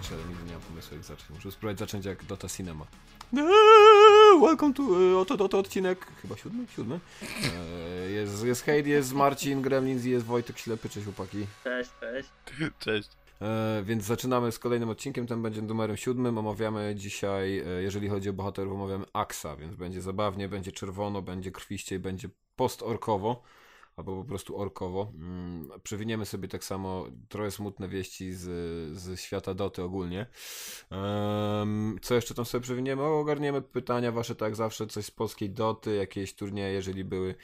zacząć, ale nigdy nie mam pomysłu jak zacząć. Muszę spróbować zacząć jak Dota Cinema. Welcome to... E, oto, oto, odcinek... Chyba siódmy? Siódmy? E, jest, jest Hejt, jest Marcin Gremlins i jest Wojtek Ślepy. Cześć chłopaki. Cześć, cześć. Cześć. E, więc zaczynamy z kolejnym odcinkiem, ten będzie numerem siódmym. Omawiamy dzisiaj, jeżeli chodzi o bohaterów, omawiamy Aksa, więc będzie zabawnie, będzie czerwono, będzie krwiście i będzie orkowo albo po prostu orkowo. Mm, przewiniemy sobie tak samo trochę smutne wieści z, z świata doty ogólnie. Co jeszcze tam sobie przewiniemy? Ogarniemy pytania wasze tak zawsze, coś z polskiej doty, jakieś turnieje, jeżeli były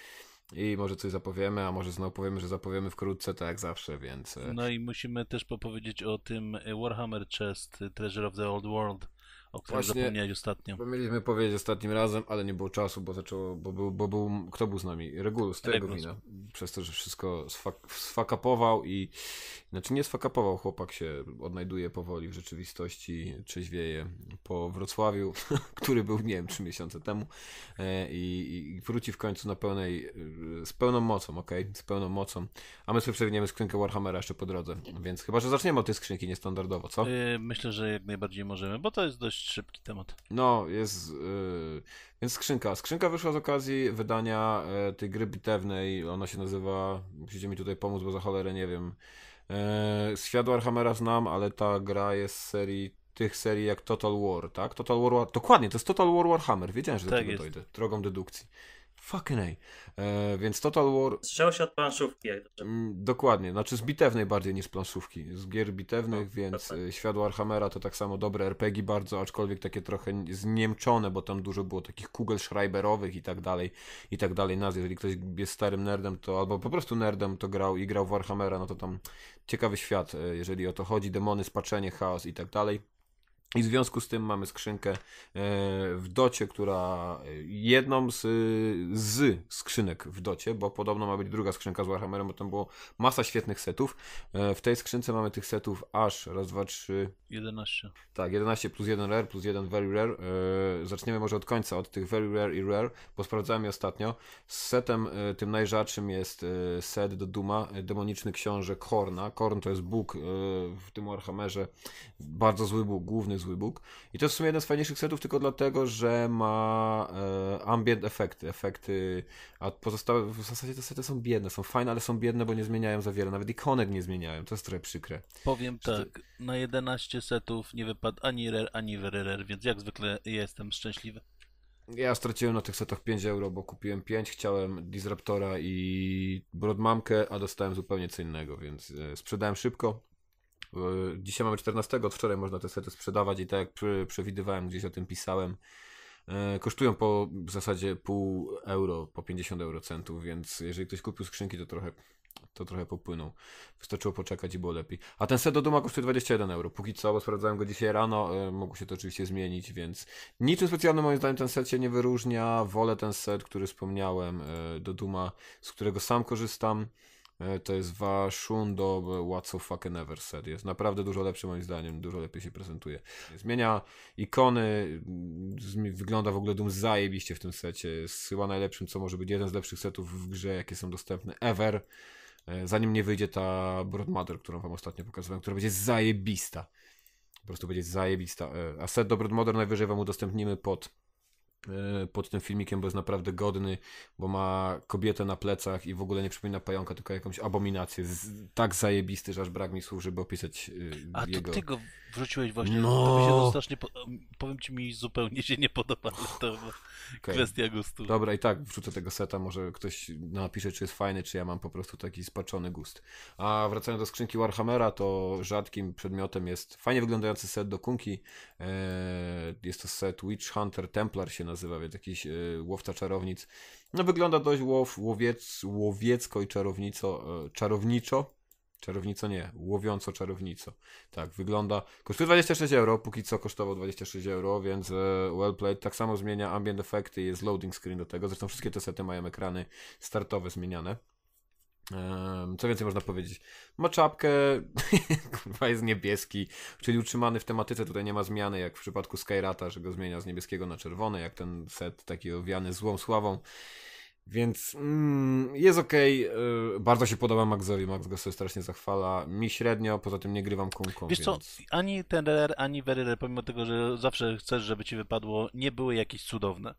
i może coś zapowiemy, a może znowu powiemy, że zapowiemy wkrótce, tak jak zawsze, więc... E, no i musimy też popowiedzieć o tym Warhammer Chest Treasure of the Old World, o którym Właśnie zapomniałeś ostatnio. Mieliśmy powiedzieć ostatnim razem, ale nie było czasu, bo zaczęło, bo, był, bo był kto był z nami? Regulus, tego wina. Przez to, że wszystko sfak, sfakapował i, znaczy nie sfakapował, chłopak się odnajduje powoli w rzeczywistości, trzeźwieje po Wrocławiu, który był, nie wiem, trzy miesiące temu e, i, i wróci w końcu na pełnej, z pełną mocą, ok? Z pełną mocą. A my sobie przewiniemy skrzynkę Warhammera jeszcze po drodze, więc chyba, że zaczniemy od tej skrzynki niestandardowo, co? E, myślę, że jak najbardziej możemy, bo to jest dość szybki temat. No, jest. Yy... Więc skrzynka. Skrzynka wyszła z okazji wydania yy, tej gry bitewnej. Ona się nazywa. Musicie mi tutaj pomóc, bo za cholerę nie wiem. Yy, Świat Warhammera znam, ale ta gra jest z serii tych serii jak Total War, tak? Total War, dokładnie, to jest Total War Warhammer. Wiedziałem, że tak do tego jest. dojdę, drogą dedukcji. Fucking A. E, więc Total War. Strzał się od planszówki, jak dobrze. Mm, dokładnie, znaczy z bitewnej bardziej niż z planszówki. Z gier bitewnych, no, więc tak. świat Warhammera to tak samo dobre RPG bardzo, aczkolwiek takie trochę zniemczone, bo tam dużo było takich kugel schreiberowych i tak dalej, i tak dalej nazw. Jeżeli ktoś jest starym nerdem, to albo po prostu nerdem to grał i grał w Warhammera, no to tam ciekawy świat, e, jeżeli o to chodzi, demony, spaczenie, chaos i tak dalej. I w związku z tym mamy skrzynkę e, w docie, która e, jedną z, e, z skrzynek w docie, bo podobno ma być druga skrzynka z Warhammerem, bo tam było masa świetnych setów. W tej skrzynce mamy tych setów aż raz, dwa, trzy. 11. Tak, 11 plus 1 rare plus 1 very rare. Zaczniemy może od końca, od tych very rare i rare, bo sprawdzałem je ostatnio. Z setem tym najrzadszym jest set do Duma, demoniczny książę Korna. Korn to jest bóg w tym Warhammerze, bardzo zły bóg, główny żaden zły Bóg. I to jest w sumie jeden z fajniejszych setów tylko dlatego, że ma e, ambient efekty, efekty, a pozostałe, w zasadzie te sety są biedne, są fajne, ale są biedne, bo nie zmieniają za wiele, nawet ikonek nie zmieniają, to jest trochę przykre. Powiem Czy tak, na 11 setów nie wypadł ani rare, ani very rare, więc jak zwykle jestem szczęśliwy. Ja straciłem na tych setach 5 euro, bo kupiłem 5, chciałem Disruptora i Brodmamkę, a dostałem zupełnie co innego, więc e, sprzedałem szybko, E, dzisiaj mamy 14, od wczoraj można te sety sprzedawać i tak jak przewidywałem, gdzieś o tym pisałem, e, kosztują po w zasadzie pół euro, po 50 eurocentów, więc jeżeli ktoś kupił skrzynki, to trochę, to trochę popłynął. Wystarczyło poczekać i było lepiej. A ten set do Duma kosztuje 21 euro. Póki co, bo sprawdzałem go dzisiaj rano, e, mogło się to oczywiście zmienić, więc niczym specjalnym moim zdaniem ten set się nie wyróżnia. Wolę ten set, który wspomniałem do Duma, z którego sam korzystam. E, to jest Washundo e, What So Fucking Ever Said. Jest naprawdę dużo lepszy moim zdaniem, dużo lepiej się prezentuje. Zmienia ikony, mm, wygląda w ogóle Doom zajebiście w tym secie. Jest chyba najlepszym, co może być jeden z lepszych setów w grze, jakie są dostępne ever. E, zanim nie wyjdzie ta Broadmother, którą wam ostatnio pokazywałem, która będzie zajebista. Po prostu będzie zajebista. A set do Broadmother najwyżej wam udostępnimy pod E, pod tym filmikiem, bo jest naprawdę godny, bo ma kobietę na plecach i w ogóle nie przypomina pająka, tylko jakąś abominację. tak zajebisty, że aż brak mi słów, żeby opisać e, A jego... A tego wrzuciłeś właśnie. No! strasznie po... Powiem ci, mi zupełnie się nie podoba, ale to okay. kwestia gustu. Dobra, i tak wrzucę tego seta, może ktoś napisze, czy jest fajny, czy ja mam po prostu taki spaczony gust. A wracając do skrzynki Warhammera, to rzadkim przedmiotem jest fajnie wyglądający set do kunki. E, jest to set Witch Hunter Templar się nazywa nazywa, więc jakiś e, łowca czarownic. No wygląda dość łow, łowiec, łowiecko i czarownico, e, czarowniczo. Czarownico nie, łowiąco czarownico. Tak, wygląda. Kosztuje 26 euro, póki co kosztował 26 euro, więc e, well played. Tak samo zmienia ambient efekty, jest loading screen do tego. Zresztą wszystkie te sety mają ekrany startowe zmieniane. Co więcej można powiedzieć? Ma czapkę, kurwa jest niebieski, czyli utrzymany w tematyce. Tutaj nie ma zmiany, jak w przypadku Skyrata, że go zmienia z niebieskiego na czerwony, jak ten set taki owiany złą sławą. Więc mm, jest ok. E, bardzo się podoba Maxowi, Max go sobie strasznie zachwala. Mi średnio, poza tym nie grywam kumką. Wiesz więc... co, ani TRR, ani Veryrer, pomimo tego, że zawsze chcesz, żeby ci wypadło, nie były jakieś cudowne.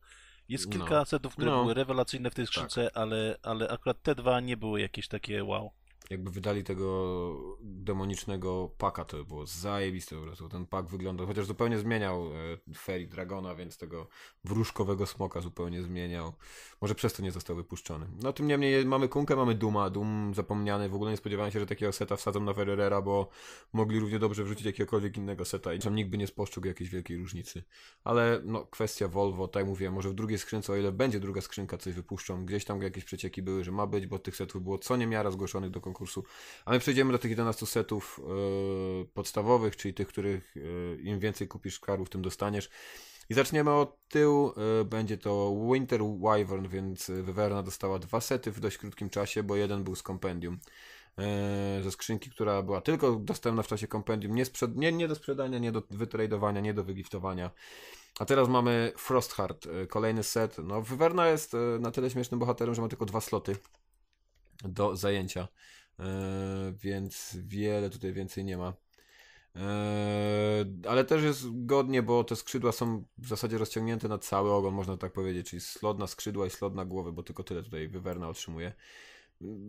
Jest no. kilka no. asetów, które no. były rewelacyjne w tej skrzynce, tak. ale, ale akurat te dwa nie były jakieś takie wow jakby wydali tego demonicznego paka, to by było zajebiste po prostu. Ten pak wyglądał, chociaż zupełnie zmieniał e, Ferry Dragona, więc tego wróżkowego smoka zupełnie zmieniał. Może przez to nie został wypuszczony. No tym niemniej mamy Kunkę, mamy Duma, Dum zapomniany. W ogóle nie spodziewałem się, że takiego seta wsadzą na Ferrera, bo mogli równie dobrze wrzucić jakiegokolwiek innego seta i tam nikt by nie spostrzegł jakiejś wielkiej różnicy. Ale no, kwestia Volvo, tak jak mówiłem, może w drugiej skrzynce, o ile będzie druga skrzynka, coś wypuszczą. Gdzieś tam jakieś przecieki były, że ma być, bo tych setów było co niemiara zgłoszonych do konkursu konkursu. A my przejdziemy do tych 11 setów e, podstawowych, czyli tych, których e, im więcej kupisz karów, tym dostaniesz. I zaczniemy od tyłu. E, będzie to Winter Wyvern, więc Wyverna dostała dwa sety w dość krótkim czasie, bo jeden był z kompendium. Ze skrzynki, która była tylko dostępna w czasie kompendium, nie, sprzed, nie, nie do sprzedania, nie do wytradowania, nie do wygiftowania. A teraz mamy Frostheart, kolejny set. No, Wyverna jest na tyle śmiesznym bohaterem, że ma tylko dwa sloty do zajęcia E, więc wiele tutaj więcej nie ma. E, ale też jest godnie, bo te skrzydła są w zasadzie rozciągnięte na cały ogon, można tak powiedzieć, czyli slot na skrzydła i slot na głowę, bo tylko tyle tutaj wywerna otrzymuje.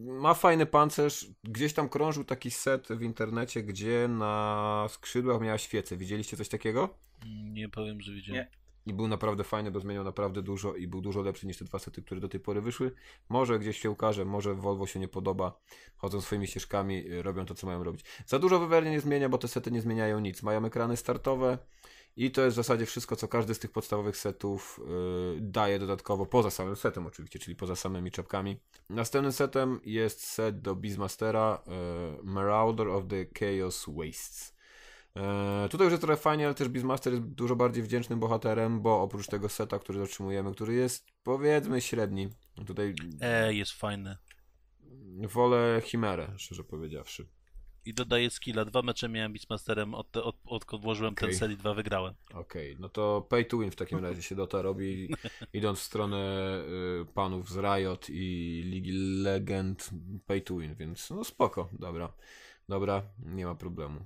Ma fajny pancerz. Gdzieś tam krążył taki set w internecie, gdzie na skrzydłach miała świecę. Widzieliście coś takiego? Nie powiem, że widziałem. Nie i był naprawdę fajny, bo zmieniał naprawdę dużo i był dużo lepszy niż te dwa sety, które do tej pory wyszły. Może gdzieś się ukaże, może Volvo się nie podoba, chodzą swoimi ścieżkami, y, robią to, co mają robić. Za dużo Wewernie nie zmienia, bo te sety nie zmieniają nic. Mają ekrany startowe i to jest w zasadzie wszystko, co każdy z tych podstawowych setów yy, daje dodatkowo, poza samym setem oczywiście, czyli poza samymi czapkami. Następnym setem jest set do Beastmastera yy, Marauder of the Chaos Wastes. E, tutaj już jest trochę fajnie, ale też Beastmaster jest dużo bardziej wdzięcznym bohaterem, bo oprócz tego seta, który zatrzymujemy, który jest powiedzmy średni, tutaj... E, jest fajny. Wolę Chimerę, szczerze powiedziawszy. I dodaję skilla. Dwa mecze miałem Beastmasterem, od, od, odkąd włożyłem okay. ten set i dwa wygrałem. Okej, okay. no to pay to win w takim razie się Dota robi, idąc w stronę y, panów z Riot i Ligi Legend, pay to win, więc no spoko, dobra. Dobra, nie ma problemu.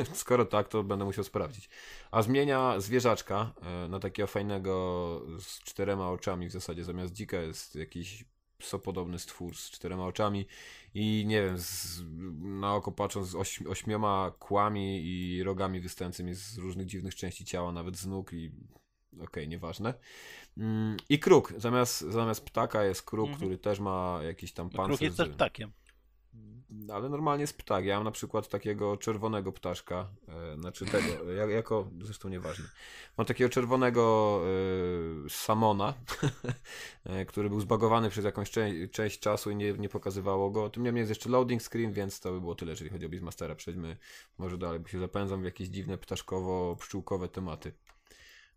E, skoro tak, to będę musiał sprawdzić. A zmienia zwierzaczka e, na takiego fajnego z czterema oczami w zasadzie. Zamiast dzika jest jakiś psopodobny stwór z czterema oczami i nie wiem, z, na oko patrząc z ośmioma kłami i rogami występującymi z różnych dziwnych części ciała, nawet z nóg i okej, okay, nieważne. Mm, I kruk, zamiast, zamiast ptaka jest kruk, mm -hmm. który też ma jakiś tam pancerz. Kruk jest też ptakiem ale normalnie z ptak. Ja mam na przykład takiego czerwonego ptaszka, e, znaczy tego, jako, zresztą nieważne. Mam takiego czerwonego e, samona, e, który był zbagowany przez jakąś cze część czasu i nie, nie pokazywało go. Tym niemniej jest jeszcze loading screen, więc to by było tyle, jeżeli chodzi o Beastmastera. Przejdźmy może dalej, bo się zapędzam w jakieś dziwne ptaszkowo-pszczółkowe tematy.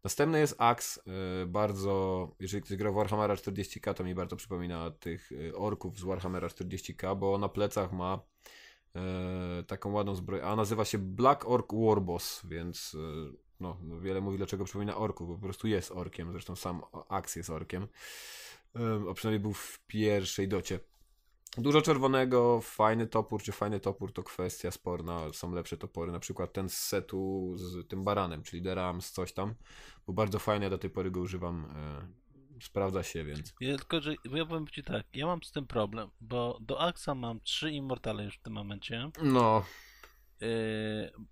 Następny jest Axe, y, bardzo, jeżeli ktoś grał w Warhammera 40k, to mi bardzo przypomina tych y, orków z Warhammera 40k, bo na plecach ma y, taką ładną zbroję, a nazywa się Black Orc Warboss, więc no, no, wiele mówi dlaczego przypomina orku, bo po prostu jest orkiem, zresztą sam Axe jest orkiem, a przynajmniej był w pierwszej docie. Dużo czerwonego, fajny topór, czy fajny topór to kwestia sporna. Są lepsze topory, na przykład ten z setu z tym baranem, czyli The Rams, coś tam. Był bardzo fajny, do tej pory go używam. E, sprawdza się, więc. Ja, tylko, że ja powiem Ci tak, ja mam z tym problem, bo do Aksa mam trzy Immortale już w tym momencie. No. E,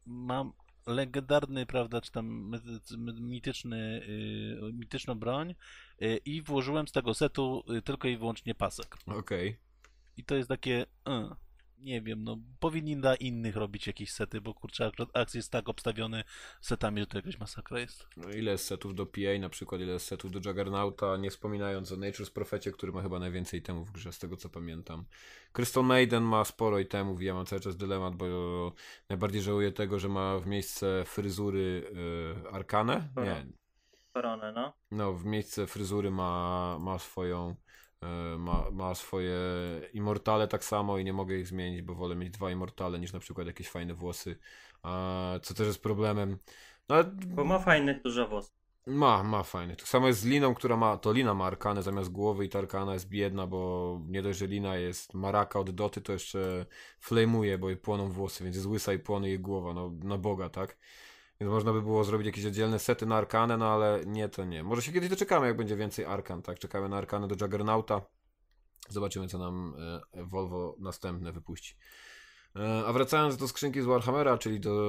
mam legendarny, prawda, czy tam mityczny, e, mityczną broń i włożyłem z tego setu tylko i wyłącznie pasek. Okej. Okay. I to jest takie... Y nie wiem, no powinni dla innych robić jakieś sety, bo kurczę, akcja jest tak obstawiony setami, że to jakaś masakra jest. No ile setów do PA na przykład, ile setów do Juggernauta, nie wspominając o Nature's Profecie, który ma chyba najwięcej temów w grze, z tego co pamiętam. Crystal Maiden ma sporo i temów ja mam cały czas dylemat, bo najbardziej żałuję tego, że ma w miejsce fryzury e, arkane Nie. Koronę, no. No, w miejsce fryzury ma, ma swoją E, ma, ma swoje immortale tak samo i nie mogę ich zmienić, bo wolę mieć dwa immortale niż na przykład jakieś fajne włosy, co też jest problemem. No, Bo ma fajne dużo włosów. Ma, ma fajny. Tak samo jest z Liną, która ma, to Lina ma arkanę zamiast głowy i ta arkana jest biedna, bo nie dość, że Lina jest maraka od doty, to jeszcze flamuje, bo jej płoną włosy, więc jest łysa i płony jej głowa, no na no Boga, tak? Więc można by było zrobić jakieś oddzielne sety na Arkanę, no ale nie, to nie. Może się kiedyś doczekamy, jak będzie więcej Arkan, tak? Czekamy na Arkanę do Juggernauta. Zobaczymy, co nam e, Volvo następne wypuści. E, a wracając do skrzynki z Warhammera, czyli do,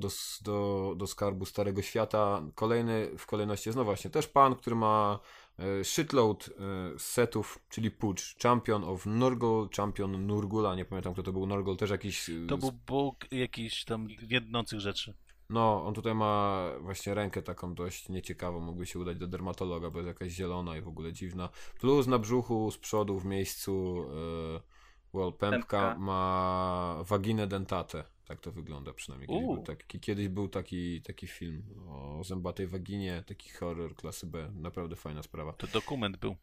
do, do, do skarbu Starego Świata, kolejny w kolejności jest no właśnie też pan, który ma e, shitload setów, czyli Pucz, Champion of Nurgle, Champion Nurgula, nie pamiętam kto to był, Nurgle też jakiś... To był bóg jakiś tam jednocych rzeczy. No, on tutaj ma właśnie rękę taką dość nieciekawą, mógłby się udać do dermatologa, bo jest jakaś zielona i w ogóle dziwna. Plus na brzuchu z przodu w miejscu yy, e, well, pępka, pępka. ma waginę dentatę. Tak to wygląda przynajmniej. Kiedyś był, taki, kiedyś był taki, taki film o zębatej waginie, taki horror klasy B. Naprawdę fajna sprawa. To dokument był.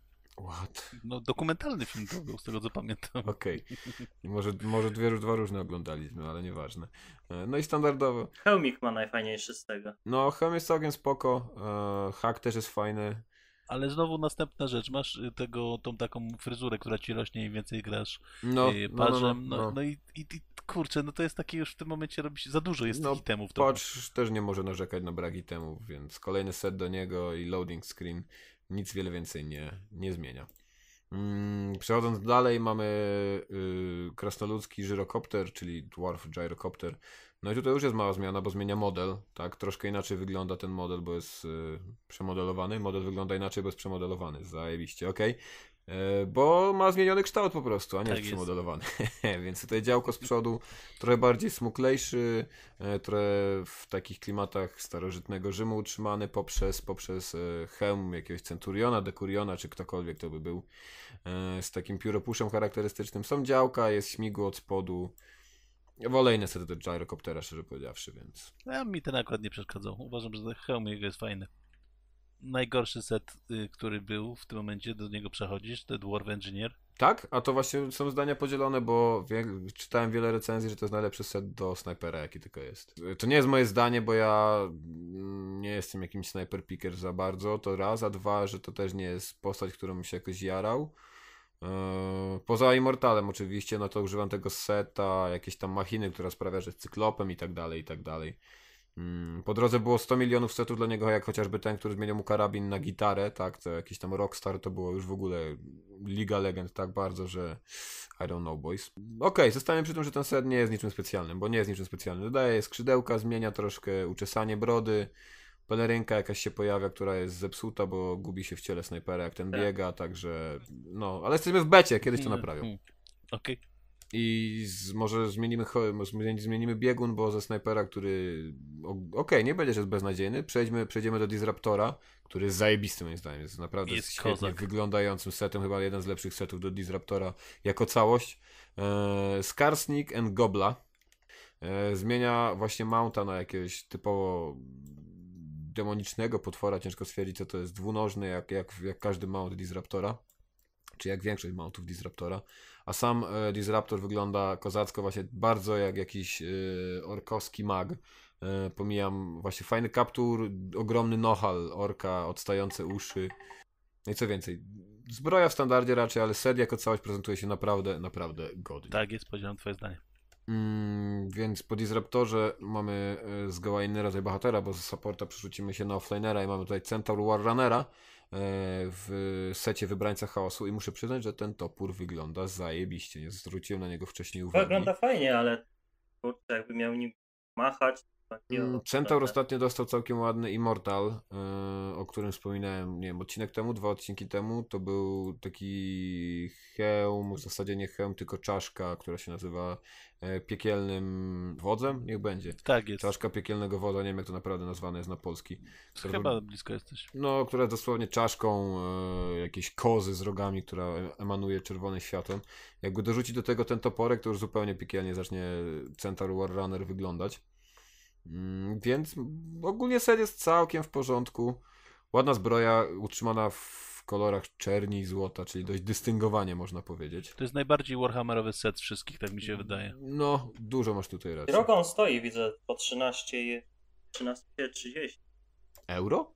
What? No dokumentalny film to był, z tego co pamiętam. Okej. Okay. Może, może dwie, dwa różne oglądaliśmy, ale nieważne. E, no i standardowo. Hełmik ma najfajniejszy z tego. No, hełm jest całkiem spoko. E, Hack też jest fajny. Ale znowu następna rzecz, masz y, tego, tą taką fryzurę, która ci rośnie i więcej grasz no, y, no, no, parzem, no, no, no, no. i, i, i kurczę, no to jest takie już w tym momencie robi się za dużo jest no, itemów. Patrz też nie może narzekać na brak itemów, więc kolejny set do niego i loading screen nic wiele więcej nie, nie zmienia. Mm, przechodząc dalej, mamy yy, krasnoludzki żyrokopter, czyli Dwarf Gyrocopter. No i tutaj już jest mała zmiana, bo zmienia model, tak? Troszkę inaczej wygląda ten model, bo jest y, przemodelowany. Model wygląda inaczej, bo jest przemodelowany. Zajebiście, ok. E, bo ma zmieniony kształt po prostu, a nie tak jest przymodelowany. Więc tutaj działko z przodu trochę bardziej smuklejszy, e, trochę w takich klimatach starożytnego Rzymu utrzymany poprzez, poprzez e, hełm jakiegoś centuriona, dekuriona, czy ktokolwiek to by był z takim pióropuszem charakterystycznym. Są działka, jest śmigło od spodu. Wolę niestety do gyrokoptera, szczerze powiedziawszy, więc... Ja no, mi ten akurat nie przeszkadzał. Uważam, że hełm jego jest fajny najgorszy set, y, który był w tym momencie, do niego przechodzisz, The Dwarf Engineer. Tak? A to właśnie są zdania podzielone, bo wie, czytałem wiele recenzji, że to jest najlepszy set do snajpera, jaki tylko jest. To nie jest moje zdanie, bo ja nie jestem jakimś sniper picker za bardzo, to raz, a dwa, że to też nie jest postać, którą się jakoś jarał. E, poza Immortalem oczywiście, no to używam tego seta, jakieś tam machiny, która sprawia, że jest cyklopem i tak dalej, i tak dalej. Mm, po drodze było 100 milionów setów dla niego, jak chociażby ten, który zmienił mu karabin na gitarę, tak, to jakiś tam rockstar, to było już w ogóle liga legend tak bardzo, że I don't know boys. Okej, okay, przy tym, że ten set nie jest niczym specjalnym, bo nie jest niczym specjalnym. Dodaje skrzydełka, zmienia troszkę uczesanie brody, pelerynka jakaś się pojawia, która jest zepsuta, bo gubi się w ciele snajpera, jak ten tak. biega, także no, ale jesteśmy w becie, kiedyś to mm, naprawią. Mm. Okej. Okay i z, może zmienimy, zmienimy biegun, bo ze snajpera, który okej, okay, nie będzie jest beznadziejny, przejdźmy, przejdziemy do Disruptora, który jest zajebisty moim zdaniem, jest naprawdę jest świetnie kozak. wyglądającym setem, chyba jeden z lepszych setów do Disruptora jako całość. Eee, Skarsnik and Gobla eee, zmienia właśnie Mounta na jakiegoś typowo demonicznego potwora, ciężko stwierdzić co to jest, dwunożny jak, jak, jak każdy mount Disruptora, czy jak większość mountów Disruptora. A sam e, Disruptor wygląda kozacko, właśnie bardzo jak jakiś e, orkowski mag. E, pomijam właśnie fajny kaptur, ogromny nohal orka, odstające uszy. No i co więcej, zbroja w standardzie raczej, ale seria jako całość prezentuje się naprawdę, naprawdę godnie. Tak jest, podzielam twoje zdanie. Mm, więc po Disruptorze mamy zgoła inny rodzaj bohatera, bo z supporta przerzucimy się na offlinera i mamy tutaj Centaur Warrunnera, E, w secie Wybrańca Chaosu i muszę przyznać, że ten topór wygląda zajebiście. Nie zwróciłem na niego wcześniej uwagi. Wygląda fajnie, ale kurczę, jakby miał nim machać, Mm, no Centaur ostatnio dostał całkiem ładny Immortal, y, o którym wspominałem, nie wiem, odcinek temu, dwa odcinki temu, to był taki hełm, w zasadzie nie hełm, tylko czaszka, która się nazywa e, piekielnym wodzem, niech będzie. Tak jest. Czaszka piekielnego wodza, nie wiem jak to naprawdę nazwane jest na polski. Która, Chyba blisko jesteś. No, która jest dosłownie czaszką e, jakiejś kozy z rogami, która e, emanuje czerwonym światłem. Jakby dorzucić do tego ten toporek, to już zupełnie piekielnie zacznie Centaur Warrunner wyglądać. Mm, więc ogólnie set jest całkiem w porządku. Ładna zbroja utrzymana w kolorach czerni i złota, czyli dość dystyngowanie można powiedzieć. To jest najbardziej Warhammerowy set wszystkich, tak mi się wydaje. No, dużo masz tutaj racji. Drogo on stoi, widzę, po 13, 13,30. Euro?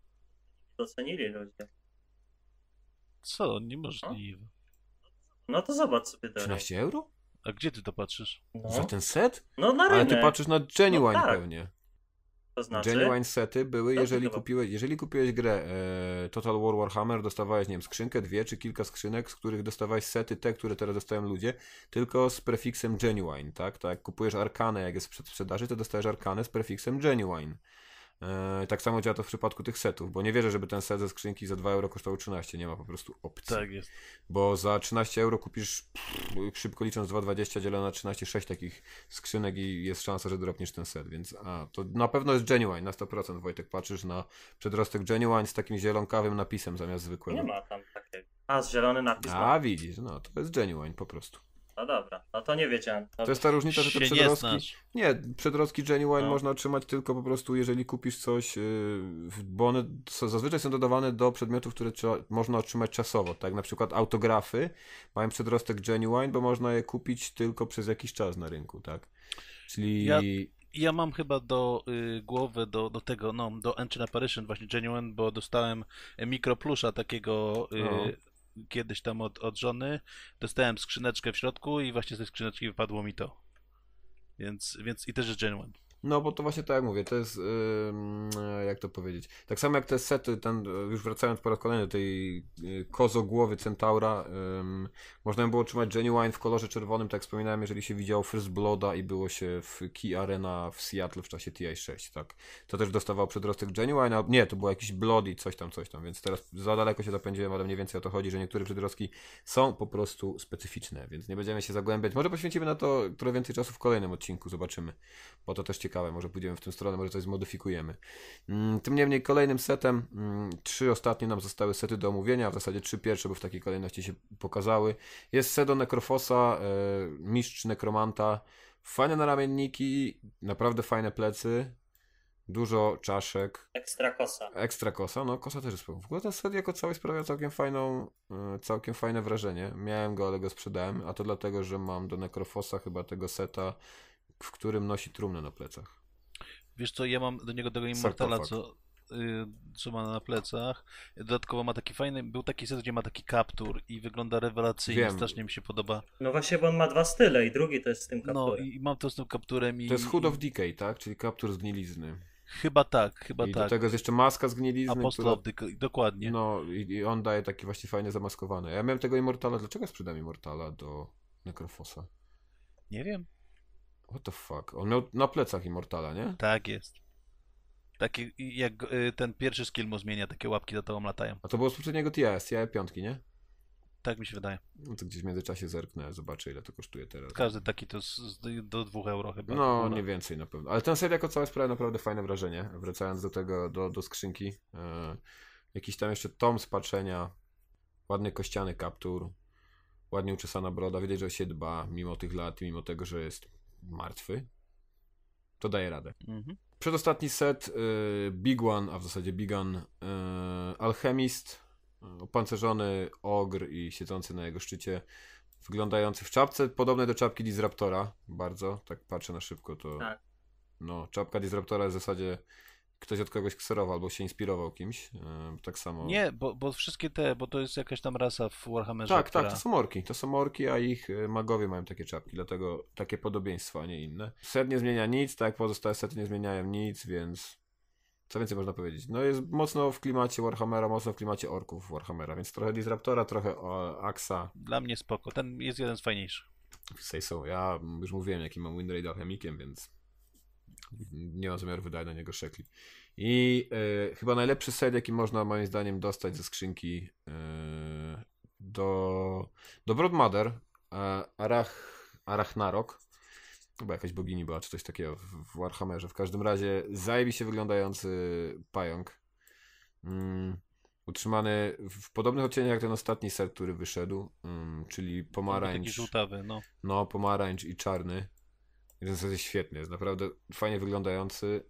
Docenili ludzie. Co, niemożliwe. No, no to zobacz sobie dalej. 13 euro? A gdzie ty to patrzysz? No. Za ten set? No na rynek. Ale ty patrzysz na no Genuine no, tak. pewnie. To znaczy? Genuine sety były, jeżeli kupiłeś, jeżeli kupiłeś grę e, Total War Warhammer, dostawałeś, nie wiem, skrzynkę, dwie czy kilka skrzynek, z których dostawałeś sety, te, które teraz dostają ludzie, tylko z prefiksem Genuine, tak? Tak, kupujesz Arkanę, jak jest w sprzedaży, to dostajesz Arkanę z prefiksem Genuine. E, tak samo działa to w przypadku tych setów, bo nie wierzę, żeby ten set ze skrzynki za 2 euro kosztował 13, nie ma po prostu opcji. Tak jest. Bo za 13 euro kupisz, pff, szybko licząc 2,20 dzielone na 13, 6 takich skrzynek i jest szansa, że dropniesz ten set, więc a, to na pewno jest genuine, na 100% Wojtek, patrzysz na przedrostek genuine z takim zielonkawym napisem zamiast zwykłego. Nie ma tam takiego. A, z zielony napis. A, widzisz, no to jest genuine po prostu. No dobra, no to nie wiedziałem. No to jest ta różnica, że te przedrostki. Nie, nie, przedrostki Genuine no. można otrzymać tylko po prostu, jeżeli kupisz coś, y, bo one zazwyczaj są dodawane do przedmiotów, które trzeba, można otrzymać czasowo. Tak, na przykład autografy mają przedrostek Genuine, bo można je kupić tylko przez jakiś czas na rynku, tak? Czyli. Ja... Ja mam chyba do y, głowy, do, do tego, no, do Ancient Apparition właśnie Genuine, bo dostałem mikroplusza takiego y, no kiedyś tam od, od żony. Dostałem skrzyneczkę w środku i właśnie z tej skrzyneczki wypadło mi to. Więc, więc i też jest genuine. No, bo to właśnie tak jak mówię, to jest, jak to powiedzieć, tak samo jak te sety, ten, już wracając po raz kolejny do tej y, kozogłowy Centaura, można można było trzymać Genuine w kolorze czerwonym, tak wspominałem, jeżeli się widział First Blooda i było się w Key Arena w Seattle w czasie TI-6, tak. To też dostawał przedrostek Genuine, a nie, to był jakiś Blood i coś tam, coś tam, więc teraz za daleko się zapędziłem, ale mniej więcej o to chodzi, że niektóre przedrostki są po prostu specyficzne, więc nie będziemy się zagłębiać. Może poświęcimy na to trochę więcej czasu w kolejnym odcinku, zobaczymy, bo to też ciekawe ciekawe, może pójdziemy w tę stronę, może coś zmodyfikujemy. Mm, tym niemniej kolejnym setem, mm, trzy ostatnie nam zostały sety do omówienia, w zasadzie trzy pierwsze, bo w takiej kolejności się pokazały. Jest set do Necrofosa, e, mistrz Nekromanta, fajne naramienniki, naprawdę fajne plecy, dużo czaszek. Ekstra kosa. Ekstra kosa, no kosa też jest. W ogóle ten set jako cały sprawia całkiem fajną, e, całkiem fajne wrażenie. Miałem go, ale go sprzedałem, a to dlatego, że mam do Necrofosa chyba tego seta w którym nosi trumnę na plecach. Wiesz co, ja mam do niego tego Immortala, co, y, co ma na plecach. Dodatkowo ma taki fajny, był taki set, gdzie ma taki kaptur i wygląda rewelacyjnie, Wiem. strasznie mi się podoba. No właśnie, bo on ma dwa style i drugi to jest z tym no kapturem. No i mam to z tym kapturem i... To jest Hood of Decay, tak? Czyli kaptur z gnilizny. Chyba tak, chyba I tak. I do tego jest jeszcze maska z gnilizny. Apostol która... dokładnie. No i, i, on daje taki właśnie fajnie zamaskowany. Ja miałem tego Immortala, dlaczego sprzedam Immortala do Necrofosa? Nie wiem. What the fuck? On miał na plecach Immortala, nie? Tak jest. Taki, jak y, ten pierwszy skill mu zmienia, takie łapki do tego latają. A to było z poprzedniego TIS, TIE piątki, nie? Tak mi się wydaje. No to gdzieś w międzyczasie zerknę, zobaczę ile to kosztuje teraz. Każdy taki to z, z, do 2 euro chyba. No, nie więcej na pewno. Ale ten serial jako cały sprawia naprawdę fajne wrażenie. Wracając do tego, do, do skrzynki. E, jakiś tam jeszcze tom spaczenia, ładny kościany kaptur, ładnie uczesana broda. Widać, że się dba mimo tych lat, mimo tego, że jest martwy, to daje radę. Mhm. Przedostatni set, y, Big One, a w zasadzie Bigan, y, Alchemist, y, opancerzony ogr i siedzący na jego szczycie, wyglądający w czapce, podobne do czapki Disruptora, bardzo, tak patrzę na szybko, to tak. no, czapka Disruptora jest w zasadzie ktoś od kogoś kserował albo się inspirował kimś. E, tak samo. Nie, bo, bo wszystkie te, bo to jest jakaś tam rasa w Warhammerze. Tak, tak która... tak, to są orki. To są orki, a ich e, magowie mają takie czapki, dlatego takie podobieństwa, a nie inne. Set nie zmienia nic, tak, pozostałe sety nie zmieniają nic, więc. Co więcej można powiedzieć? No jest mocno w klimacie Warhammera, mocno w klimacie orków Warhammera, więc trochę Disruptora, trochę Axa. Dla mnie spoko, ten jest jeden z fajniejszych. Say so. Ja już mówiłem, jaki mam Windraid alchemikiem, więc nie ma zamiaru wydać na niego szekli. I e, chyba najlepszy set, jaki można moim zdaniem dostać ze skrzynki e, do, do Broodmother, Arach, Arachnarok, chyba jakaś bogini była, czy coś takiego w Warhammerze. W każdym razie zajebi się wyglądający pająk. Mm, utrzymany w podobnych odcieniach jak ten ostatni ser, który wyszedł, mm, czyli pomarańcz. Taki żółtawy, no. No, pomarańcz i czarny w zasadzie świetny, jest naprawdę fajnie wyglądający.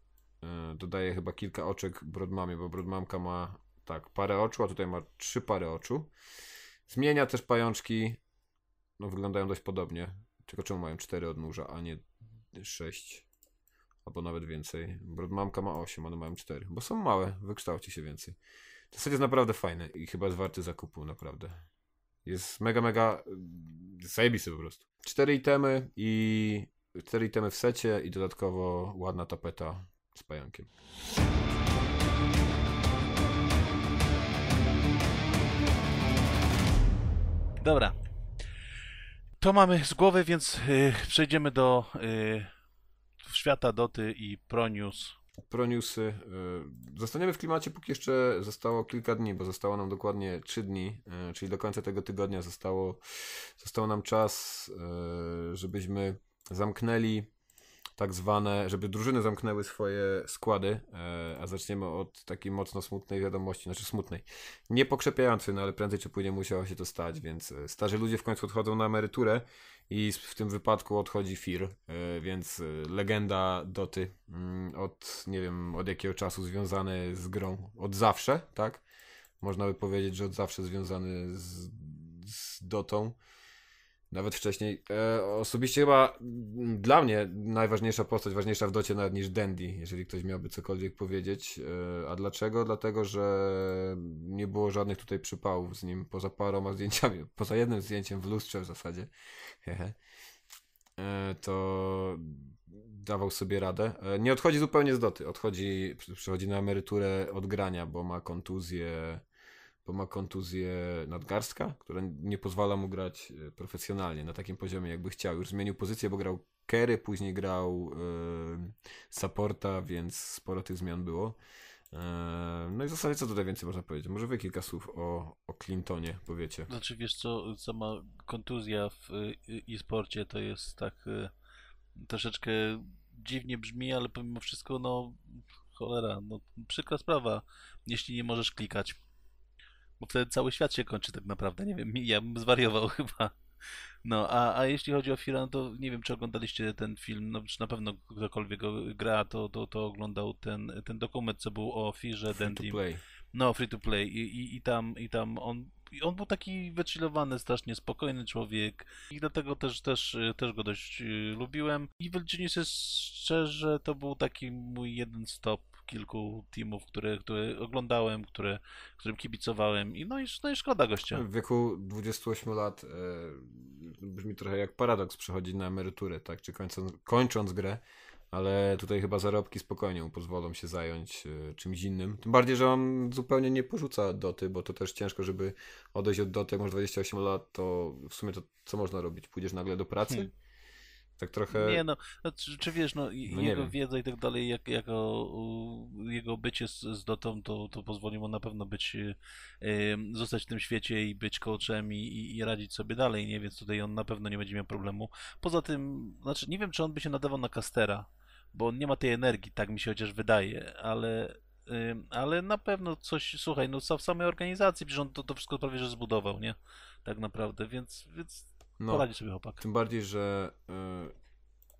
E, Dodaje chyba kilka oczek Brodmamie, bo Brodmamka ma tak parę oczu, a tutaj ma trzy pary oczu. Zmienia też pajączki. No wyglądają dość podobnie. Tylko czemu mają cztery odnóża, a nie sześć? Albo nawet więcej. Brodmamka ma osiem, one mają cztery. Bo są małe, wykształci się więcej. W zasadzie jest naprawdę fajny i chyba jest warty zakupu, naprawdę. Jest mega, mega mm, zajebisty po prostu. Cztery itemy i Cztery itemy w secie i dodatkowo ładna tapeta z pająkiem. Dobra. To mamy z głowy, więc yy, przejdziemy do yy, świata Doty i Pronius. Proniusy. Y, zostaniemy w klimacie, póki jeszcze zostało kilka dni, bo zostało nam dokładnie 3 dni, y, czyli do końca tego tygodnia zostało, został nam czas, y, żebyśmy zamknęli tak zwane, żeby drużyny zamknęły swoje składy, e, a zaczniemy od takiej mocno smutnej wiadomości, znaczy smutnej, nie pokrzepiającej, no ale prędzej czy później musiało się to stać, więc e, starzy ludzie w końcu odchodzą na emeryturę i w tym wypadku odchodzi Fir, e, więc legenda Doty mm, od, nie wiem, od jakiego czasu związany z grą, od zawsze, tak? Można by powiedzieć, że od zawsze związany z, z Dotą nawet wcześniej. E, osobiście chyba dla mnie najważniejsza postać, ważniejsza w docie nawet niż Dandy, jeżeli ktoś miałby cokolwiek powiedzieć. E, a dlaczego? Dlatego, że nie było żadnych tutaj przypałów z nim poza paroma zdjęciami, poza jednym zdjęciem w lustrze w zasadzie. e, to dawał sobie radę. E, nie odchodzi zupełnie z doty, odchodzi, przychodzi na emeryturę od grania, bo ma kontuzję bo ma kontuzję nadgarstka, która nie pozwala mu grać e, profesjonalnie na takim poziomie, jakby chciał. Już zmienił pozycję, bo grał Kerry, później grał e, supporta, więc sporo tych zmian było. E, no i w zasadzie co tutaj więcej można powiedzieć? Może wy kilka słów o, o Clintonie powiecie. Znaczy wiesz co, sama kontuzja w e, e, e-sporcie to jest tak e, troszeczkę dziwnie brzmi, ale pomimo wszystko no cholera, no przykra sprawa, jeśli nie możesz klikać bo wtedy cały świat się kończy tak naprawdę, nie wiem, ja bym zwariował chyba. No, a, a jeśli chodzi o Firan, no to nie wiem, czy oglądaliście ten film, no czy na pewno ktokolwiek go gra, to, to, to oglądał ten, ten dokument, co był o Firze Dendim. No, free to play. I, i, i tam, i tam on i on był taki wychillowany, strasznie spokojny człowiek i dlatego też, też, też go dość y, lubiłem. I Evil się szczerze, to był taki mój jeden stop kilku teamów, które, które oglądałem, które, którym kibicowałem i no, i no i szkoda gościa. W wieku 28 lat e, brzmi trochę jak paradoks przechodzić na emeryturę, tak, czy kończąc, kończąc grę, ale tutaj chyba zarobki spokojnie pozwolą się zająć e, czymś innym. Tym bardziej, że on zupełnie nie porzuca doty, bo to też ciężko, żeby odejść od doty, jak masz 28 lat, to w sumie to co można robić? Pójdziesz nagle do pracy? Hmm tak trochę... Nie no, no, czy, czy wiesz, no, no jego wiedza i tak dalej, jak, jako jego bycie z, z dotą, to, to pozwoli mu na pewno być, y, zostać w tym świecie i być coachem i, i, i, radzić sobie dalej, nie? Więc tutaj on na pewno nie będzie miał problemu. Poza tym, znaczy nie wiem, czy on by się nadawał na Castera, bo on nie ma tej energii, tak mi się chociaż wydaje, ale ale na pewno coś, słuchaj, no w samej organizacji, przecież on to, to wszystko prawie że zbudował, nie? Tak naprawdę, więc, więc no, Poradzi sobie chłopak. Tym bardziej, że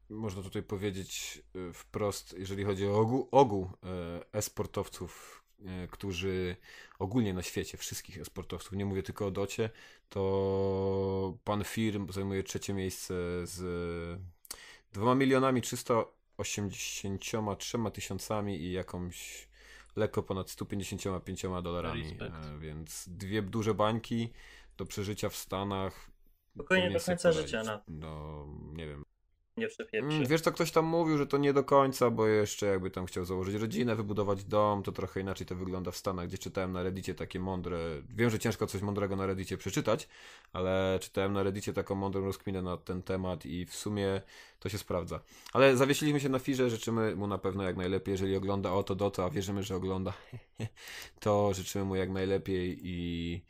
y, można tutaj powiedzieć y, wprost, jeżeli chodzi o ogół, ogół y, e-sportowców, y, którzy ogólnie na świecie, wszystkich esportowców, nie mówię tylko o docie, to pan Firm zajmuje trzecie miejsce z 2 milionami 383 tysiącami i jakąś lekko ponad 155 dolarami. E, więc dwie duże bańki do przeżycia w Stanach. Spokojnie do końca życia, no. no. nie wiem. Nie przepieprzy. Mm, wiesz, co ktoś tam mówił, że to nie do końca, bo jeszcze jakby tam chciał założyć rodzinę, wybudować dom, to trochę inaczej to wygląda w Stanach, gdzie czytałem na Reddicie takie mądre, wiem, że ciężko coś mądrego na Reddicie przeczytać, ale czytałem na Reddicie taką mądrą rozkminę na ten temat i w sumie to się sprawdza. Ale zawiesiliśmy się na Firze, życzymy mu na pewno jak najlepiej, jeżeli ogląda oto, a wierzymy, że ogląda, to życzymy mu jak najlepiej i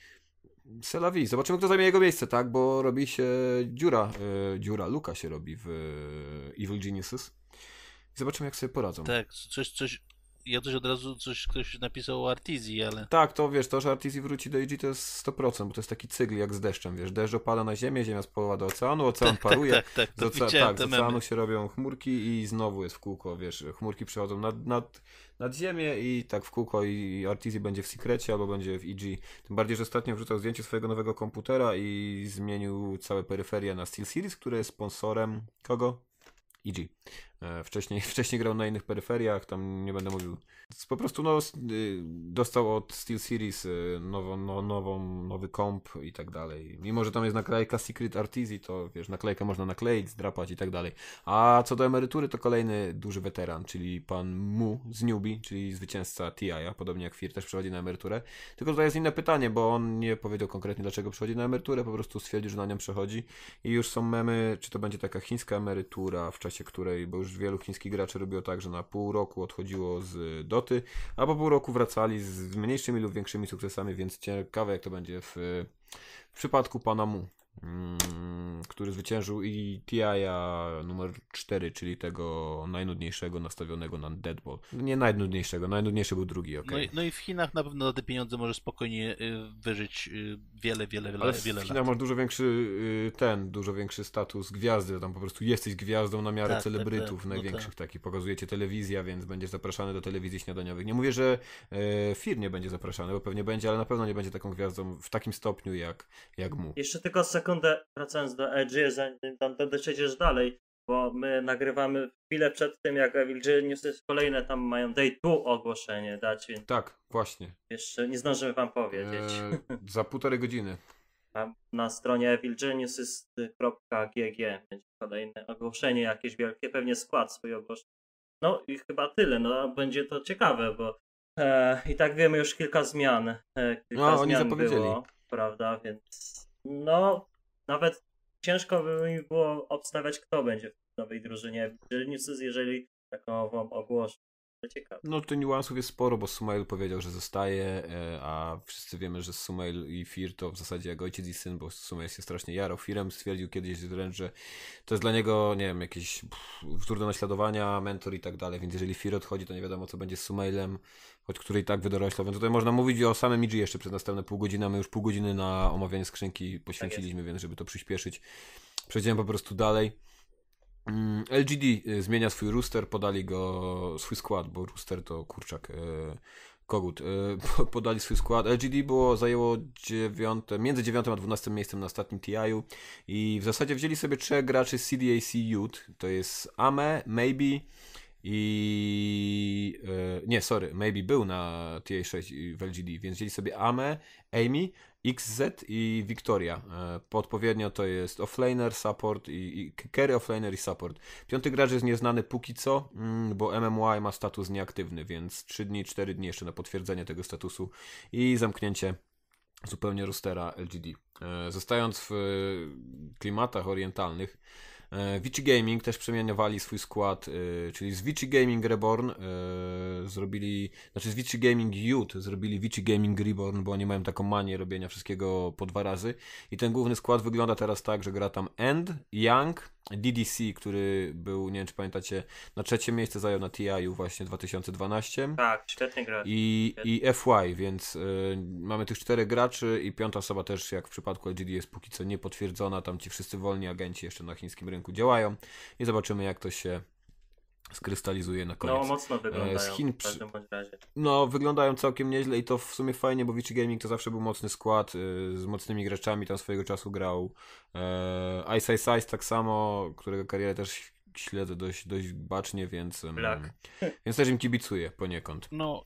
Selawi. Zobaczymy, kto zajmie jego miejsce, tak? Bo robi się dziura, e, dziura, luka się robi w e, Evil Geniuses. Zobaczymy, jak sobie poradzą. Tak, coś, coś, ja coś od razu, coś ktoś napisał o Artizji, ale... Tak, to wiesz, to, że Artizji wróci do IG to jest 100%, bo to jest taki cykl jak z deszczem, wiesz, deszcz opada na ziemię, ziemia spływa do oceanu, ocean tak, tak, paruje, tak, tak, tak, z, oce... tak, z oceanu się robią chmurki i znowu jest w kółko, wiesz, chmurki przechodzą nad, nad, nad ziemię i tak w kółko i Artizji będzie w Secrecie albo będzie w IG. E Tym bardziej, że ostatnio wrzucał zdjęcie swojego nowego komputera i zmienił całe peryferie na SteelSeries, które jest sponsorem kogo? E, IG e, Wcześniej, wcześniej grał na innych peryferiach, tam nie będę mówił po prostu no, y, dostał od Series y, nową, no, nową, nowy komp i tak dalej. Mimo, że tam jest naklejka Secret Artizy, to wiesz, naklejkę można nakleić, zdrapać i tak dalej. A co do emerytury, to kolejny duży weteran, czyli pan Mu z Newbie, czyli zwycięzca TI'a, podobnie jak Fir też przychodzi na emeryturę. Tylko tutaj jest inne pytanie, bo on nie powiedział konkretnie dlaczego przychodzi na emeryturę, po prostu stwierdził, że na nią przechodzi i już są memy, czy to będzie taka chińska emerytura, w czasie której, bo już wielu chińskich graczy robiło tak, że na pół roku odchodziło z do powroty, a po pół roku wracali z mniejszymi lub większymi sukcesami, więc ciekawe jak to będzie w, w przypadku pana Mu. Mm, który zwyciężył i TI'a numer 4, czyli tego najnudniejszego nastawionego na Deadball. Nie najnudniejszego, najnudniejszy był drugi, ok. No i, no i w Chinach na pewno na te pieniądze może spokojnie y, wyżyć y, wiele, wiele, wiele, Ale wiele w Chinach masz dużo większy y, ten, dużo większy status gwiazdy, tam po prostu jesteś gwiazdą na miarę tak, tak celebrytów tak, no największych no tak. takich. pokazujecie telewizja, więc będziesz zapraszany do telewizji śniadaniowych. Nie mówię, że e, Fir nie będzie zapraszany, bo pewnie będzie, ale na pewno nie będzie taką gwiazdą w takim stopniu jak, jak mu. Jeszcze tylko sek sekundę, wracając do Edge'a, zanim tam przejdziesz dalej, bo my nagrywamy chwilę przed tym, jak Evil Geniuses kolejne tam mają day 2 ogłoszenie dać, więc... Tak, właśnie. Jeszcze nie zdążymy wam powiedzieć. Eee, za półtorej godziny. Tam na stronie evilgeniuses.gg będzie kolejne ogłoszenie jakieś wielkie, pewnie skład swój ogłoszeń. No i chyba tyle, no będzie to ciekawe, bo e, i tak wiemy już kilka zmian, e, kilka no, zmian oni zapowiedzieli. było, prawda, więc no nawet ciężko by mi było obstawiać, kto będzie w nowej drużynie Wilniuses, jeżeli taką wam ogłoszę. Ciekawe. No to niuansów jest sporo, bo Sumail powiedział, że zostaje, e, a wszyscy wiemy, że Sumail i Fir to w zasadzie jak ojciec i syn, bo Sumail się strasznie jarał Firem, stwierdził kiedyś, że to jest dla niego, nie wiem, jakieś pff, naśladowania, mentor i tak dalej, więc jeżeli Fir odchodzi, to nie wiadomo co będzie z Sumailem, choć której tak wydorośla, więc tutaj można mówić o samym IG jeszcze przez następne pół godziny, my już pół godziny na omawianie skrzynki tak poświęciliśmy, tak więc żeby to przyspieszyć, przejdziemy po prostu dalej. Mm, LGD y, zmienia swój rooster, podali go, swój skład, bo rooster to kurczak, y, kogut, y, podali swój skład. LGD było, zajęło dziewiąte, między 9 a 12 miejscem na ostatnim TI-u i w zasadzie wzięli sobie trzech graczy CDAC Youth, to jest Ame, Maybe i yy, nie, sorry, Maybe był na TA6 w LGD, więc wzięli sobie Ame, Amy, XZ i Victoria. Yy, e, podpowiednio to jest offlaner, support i, i carry offlaner i support. Piąty gracz jest nieznany póki co, yy, bo MMY ma status nieaktywny, więc 3 dni, 4 dni jeszcze na potwierdzenie tego statusu i zamknięcie zupełnie roostera LGD. E, zostając w klimatach orientalnych, E, Vici Gaming też przemianowali swój skład, e, czyli z Vici Gaming Reborn e, zrobili, znaczy z Vici Gaming Youth zrobili Vici Gaming Reborn, bo oni mają taką manię robienia wszystkiego po dwa razy. I ten główny skład wygląda teraz tak, że gra tam End, Young, DDC, który był, nie wiem czy pamiętacie, na trzecie miejsce zajął na TI-u właśnie 2012. Tak, świetny gracz. I, i FY, więc y, mamy tych czterech graczy i piąta osoba też, jak w przypadku LGD jest póki co niepotwierdzona, tam ci wszyscy wolni agenci jeszcze na chińskim rynku działają i zobaczymy jak to się skrystalizuje na no, koniec. No, mocno e, wyglądają. Z Chin przy... No, wyglądają całkiem nieźle i to w sumie fajnie, bo Vici Gaming to zawsze był mocny skład e, z mocnymi graczami, tam swojego czasu grał. E, Ice Ice Ice tak samo, którego karierę też śledzę dość, dość bacznie, więc Black. więc też im kibicuję poniekąd. No,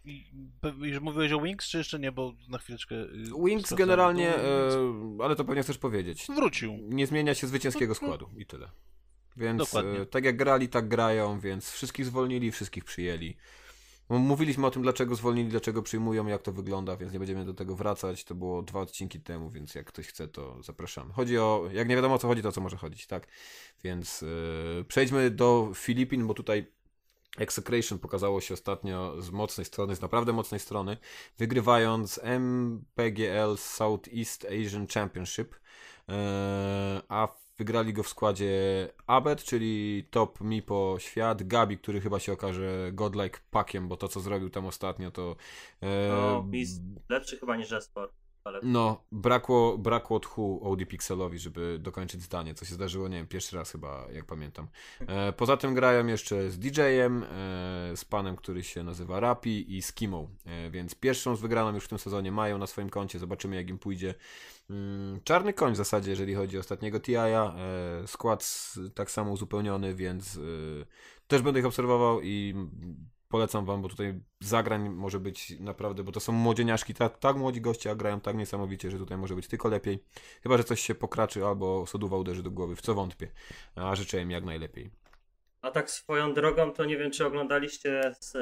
już mówiłeś o Wings, czy jeszcze nie, bo na chwileczkę... Y, Wings generalnie, to... ale to pewnie chcesz powiedzieć. Wrócił. Nie zmienia się zwycięskiego no, no. składu i tyle. Więc Dokładnie. Y, tak jak grali, tak grają, więc wszystkich zwolnili, wszystkich przyjęli. Mówiliśmy o tym, dlaczego zwolnili, dlaczego przyjmują, jak to wygląda, więc nie będziemy do tego wracać. To było dwa odcinki temu, więc jak ktoś chce, to zapraszamy. Chodzi o, jak nie wiadomo o co chodzi, to o co może chodzić, tak? Więc yy, przejdźmy do Filipin, bo tutaj Execration pokazało się ostatnio z mocnej strony, z naprawdę mocnej strony, wygrywając MPGL Southeast Asian Championship. Yy, a Wygrali go w składzie Abed, czyli top Mipo świat, Gabi, który chyba się okaże godlike pakiem, bo to co zrobił tam ostatnio to... E... No, Beast lepszy chyba niż Jasper. Ale... No, brakło, brakło tchu OD Pixelowi, żeby dokończyć zdanie, co się zdarzyło, nie wiem, pierwszy raz chyba, jak pamiętam. E, poza tym grają jeszcze z DJ-em, e, z panem, który się nazywa Rapi i z Kimą, e, więc pierwszą z wygraną już w tym sezonie mają na swoim koncie, zobaczymy jak im pójdzie. Mm, czarny koń w zasadzie, jeżeli chodzi o ostatniego TI-a. E, skład tak samo uzupełniony, więc e, też będę ich obserwował i polecam wam, bo tutaj zagrań może być naprawdę, bo to są młodzieniaszki, tak, tak młodzi goście, a grają tak niesamowicie, że tutaj może być tylko lepiej. Chyba, że coś się pokraczy albo soduwa uderzy do głowy, w co wątpię, a życzę im jak najlepiej. A tak swoją drogą, to nie wiem, czy oglądaliście z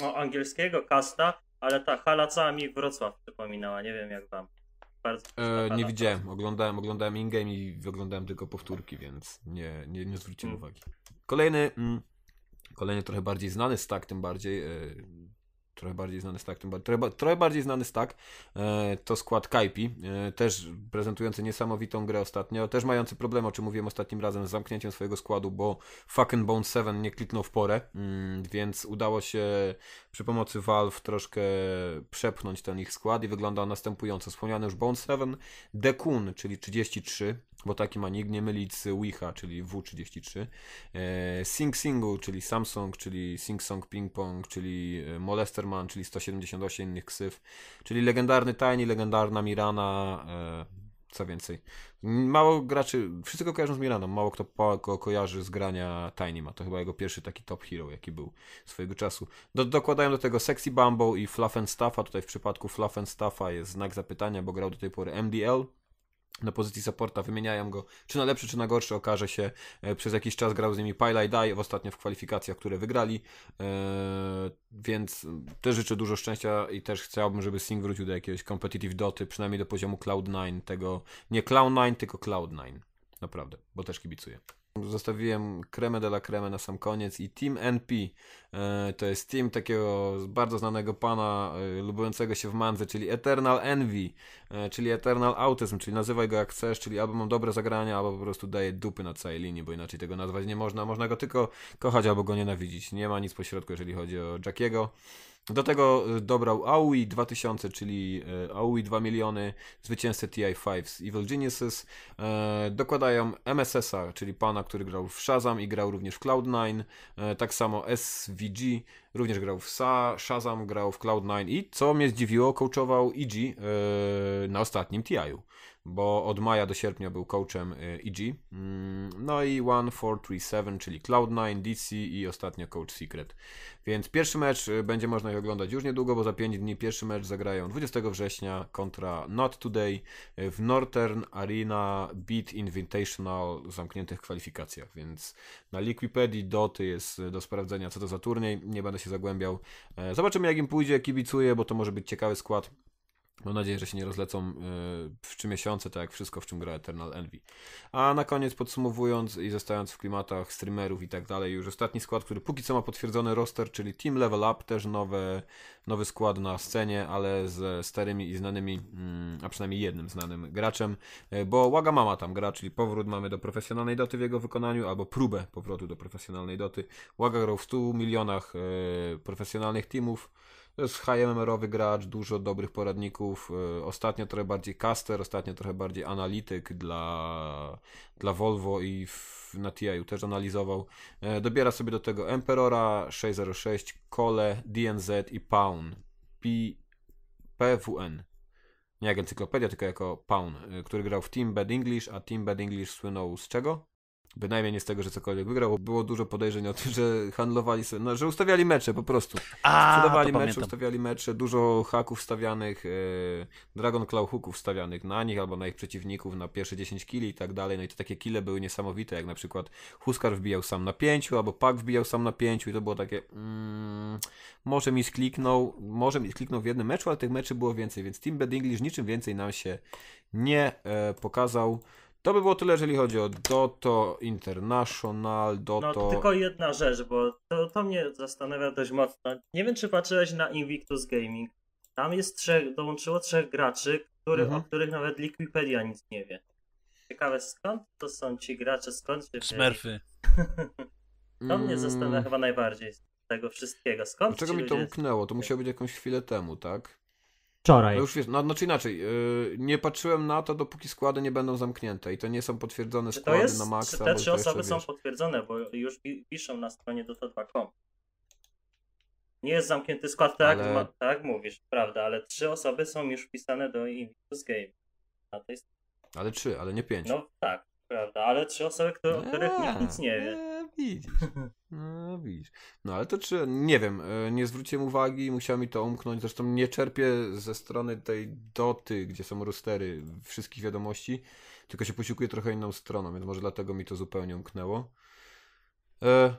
no, angielskiego kasta, ale ta hala cała mi Wrocław przypominała, nie wiem jak wam bardzo. E, nie widziałem, oglądałem, oglądałem in-game i oglądałem tylko powtórki, więc nie, nie, nie zwróciłem mm. uwagi. Kolejny, mm, kolejny trochę bardziej znany stack, tym bardziej. Y, trochę bardziej znany stack, tak, trochę, trochę bardziej znany stack tak, to skład Kaipi, e, też prezentujący niesamowitą grę ostatnio, też mający problem, o czym mówiłem ostatnim razem, z zamknięciem swojego składu, bo Fucking Bone 7 nie kliknął w porę, mm, więc udało się przy pomocy Valve troszkę przepchnąć ten ich skład i wygląda następująco. Wspomniany już Bone 7, Dekun, czyli 33, bo taki ma nikt, nie mylić z Wicha, czyli W33, e, Sing Singu, czyli Samsung, czyli Sing Song Ping Pong, czyli Molester czyli 178 innych ksyw, czyli legendarny Tiny, legendarna Mirana, e, co więcej. Mało graczy, wszyscy go kojarzą z Miraną, mało kto kojarzy z grania Tiny Ma. To chyba jego pierwszy taki top hero, jaki był swojego czasu. Do, dokładają do tego Sexy Bumble i Fluff and Staffa. Tutaj w przypadku Fluff and Staffa jest znak zapytania, bo grał do tej pory MDL, na pozycji supporta, wymieniają go, czy na lepszy, czy na gorszy, okaże się. E, przez jakiś czas grał z nimi Pile i Die, ostatnio w kwalifikacjach, które wygrali, e, więc też życzę dużo szczęścia i też chciałbym, żeby Sing wrócił do jakiegoś competitive doty, przynajmniej do poziomu Cloud9, tego, nie Cloud9, tylko Cloud9, naprawdę, bo też kibicuję. Zostawiłem creme de la creme na sam koniec i Team NP e, to jest team takiego bardzo znanego pana e, lubiącego się w mandze, czyli Eternal Envy, e, czyli Eternal Autism, czyli nazywaj go jak chcesz, czyli albo mam dobre zagrania, albo po prostu daję dupy na całej linii, bo inaczej tego nazwać nie można. Można go tylko kochać albo go nienawidzić. Nie ma nic pośrodku, jeżeli chodzi o Jackiego. Do tego y, dobrał AUI 2000, czyli y, AUI 2 miliony, zwycięzcę TI5 z Evil Geniuses. E, dokładają MSS-a, czyli pana, który grał w Shazam i grał również w Cloud9. E, tak samo SVG, również grał w Sa, Shazam, grał w Cloud9 i co mnie zdziwiło, coachował EG e, na ostatnim TI-u bo od maja do sierpnia był coachem y, EG. Mm, no i 1437, czyli Cloud9, DC i ostatnio Coach Secret. Więc pierwszy mecz y, będzie można je oglądać już niedługo, bo za 5 dni pierwszy mecz zagrają 20 września kontra Not Today y, w Northern Arena Beat Invitational w zamkniętych kwalifikacjach. Więc na Liquipedii doty jest do sprawdzenia, co to za turniej. Nie będę się zagłębiał. E, zobaczymy, jak im pójdzie. Kibicuję, bo to może być ciekawy skład. Mam nadzieję, że się nie rozlecą e, w trzy miesiące, tak jak wszystko, w czym gra Eternal Envy. A na koniec podsumowując i zostając w klimatach streamerów i tak dalej, już ostatni skład, który póki co ma potwierdzony roster, czyli Team Level Up, też nowe, nowy skład na scenie, ale z starymi i znanymi, mm, a przynajmniej jednym znanym graczem, e, bo mama tam gra, czyli powrót mamy do profesjonalnej doty w jego wykonaniu, albo próbę powrotu do profesjonalnej doty. Łaga grał w 100 milionach e, profesjonalnych teamów, to jest HMR-owy gracz, dużo dobrych poradników. E, ostatnio trochę bardziej caster, ostatnio trochę bardziej analityk dla, dla Volvo i w, na TI też analizował. E, dobiera sobie do tego Emperora, 606, Kole, DNZ i Pawn. P, PWN nie jak encyklopedia, tylko jako Pawn, e, który grał w Team Bad English, a Team Bad English słynął z czego? Bynajmniej nie z tego, że cokolwiek wygrał, bo było dużo podejrzeń o tym, że handlowali sobie, no, że ustawiali mecze po prostu. Sprzedawali mecze, ustawiali mecze, dużo haków stawianych, yy, e, Dragon Claw hooków stawianych na nich albo na ich przeciwników, na pierwsze 10 kili i tak dalej. No i to takie kile były niesamowite, jak na przykład Huskar wbijał sam na 5, albo Pak wbijał sam na 5 i to było takie mm, może mi skliknął, może mi skliknął w jednym meczu, ale tych meczy było więcej, więc Team Bad English niczym więcej nam się nie e, pokazał. To by było tyle, jeżeli chodzi o Doto International, Doto... No, tylko jedna rzecz, bo to, to mnie zastanawia dość mocno. Nie wiem, czy patrzyłeś na Invictus Gaming. Tam jest trzech, dołączyło trzech graczy, który, mhm. o których nawet Liquipedia nic nie wie. Ciekawe, skąd to są ci gracze, skąd się... Smurfy. to mnie mm. zastanawia chyba najbardziej z tego wszystkiego. Skąd Dlaczego mi to umknęło? To musiało być jakąś chwilę temu, tak? Wczoraj. No już wiesz, no, znaczy inaczej, yy, nie patrzyłem na to, dopóki składy nie będą zamknięte i to nie są potwierdzone składy jest, na maksa. Czy te trzy osoby są potwierdzone, bo już piszą na stronie dota2.com. Nie jest zamknięty skład, tak, ale... tak mówisz, prawda, ale trzy osoby są już wpisane do Invictus Game. Na tej... Ale trzy, ale nie pięć. No tak, prawda, ale trzy osoby, które, o których nikt nic nie wie widzisz. No, widzisz. No, ale to czy, nie wiem, e, nie zwróciłem uwagi, musiał mi to umknąć, zresztą nie czerpię ze strony tej doty, gdzie są rostery wszystkich wiadomości, tylko się posiłkuję trochę inną stroną, więc może dlatego mi to zupełnie umknęło. E,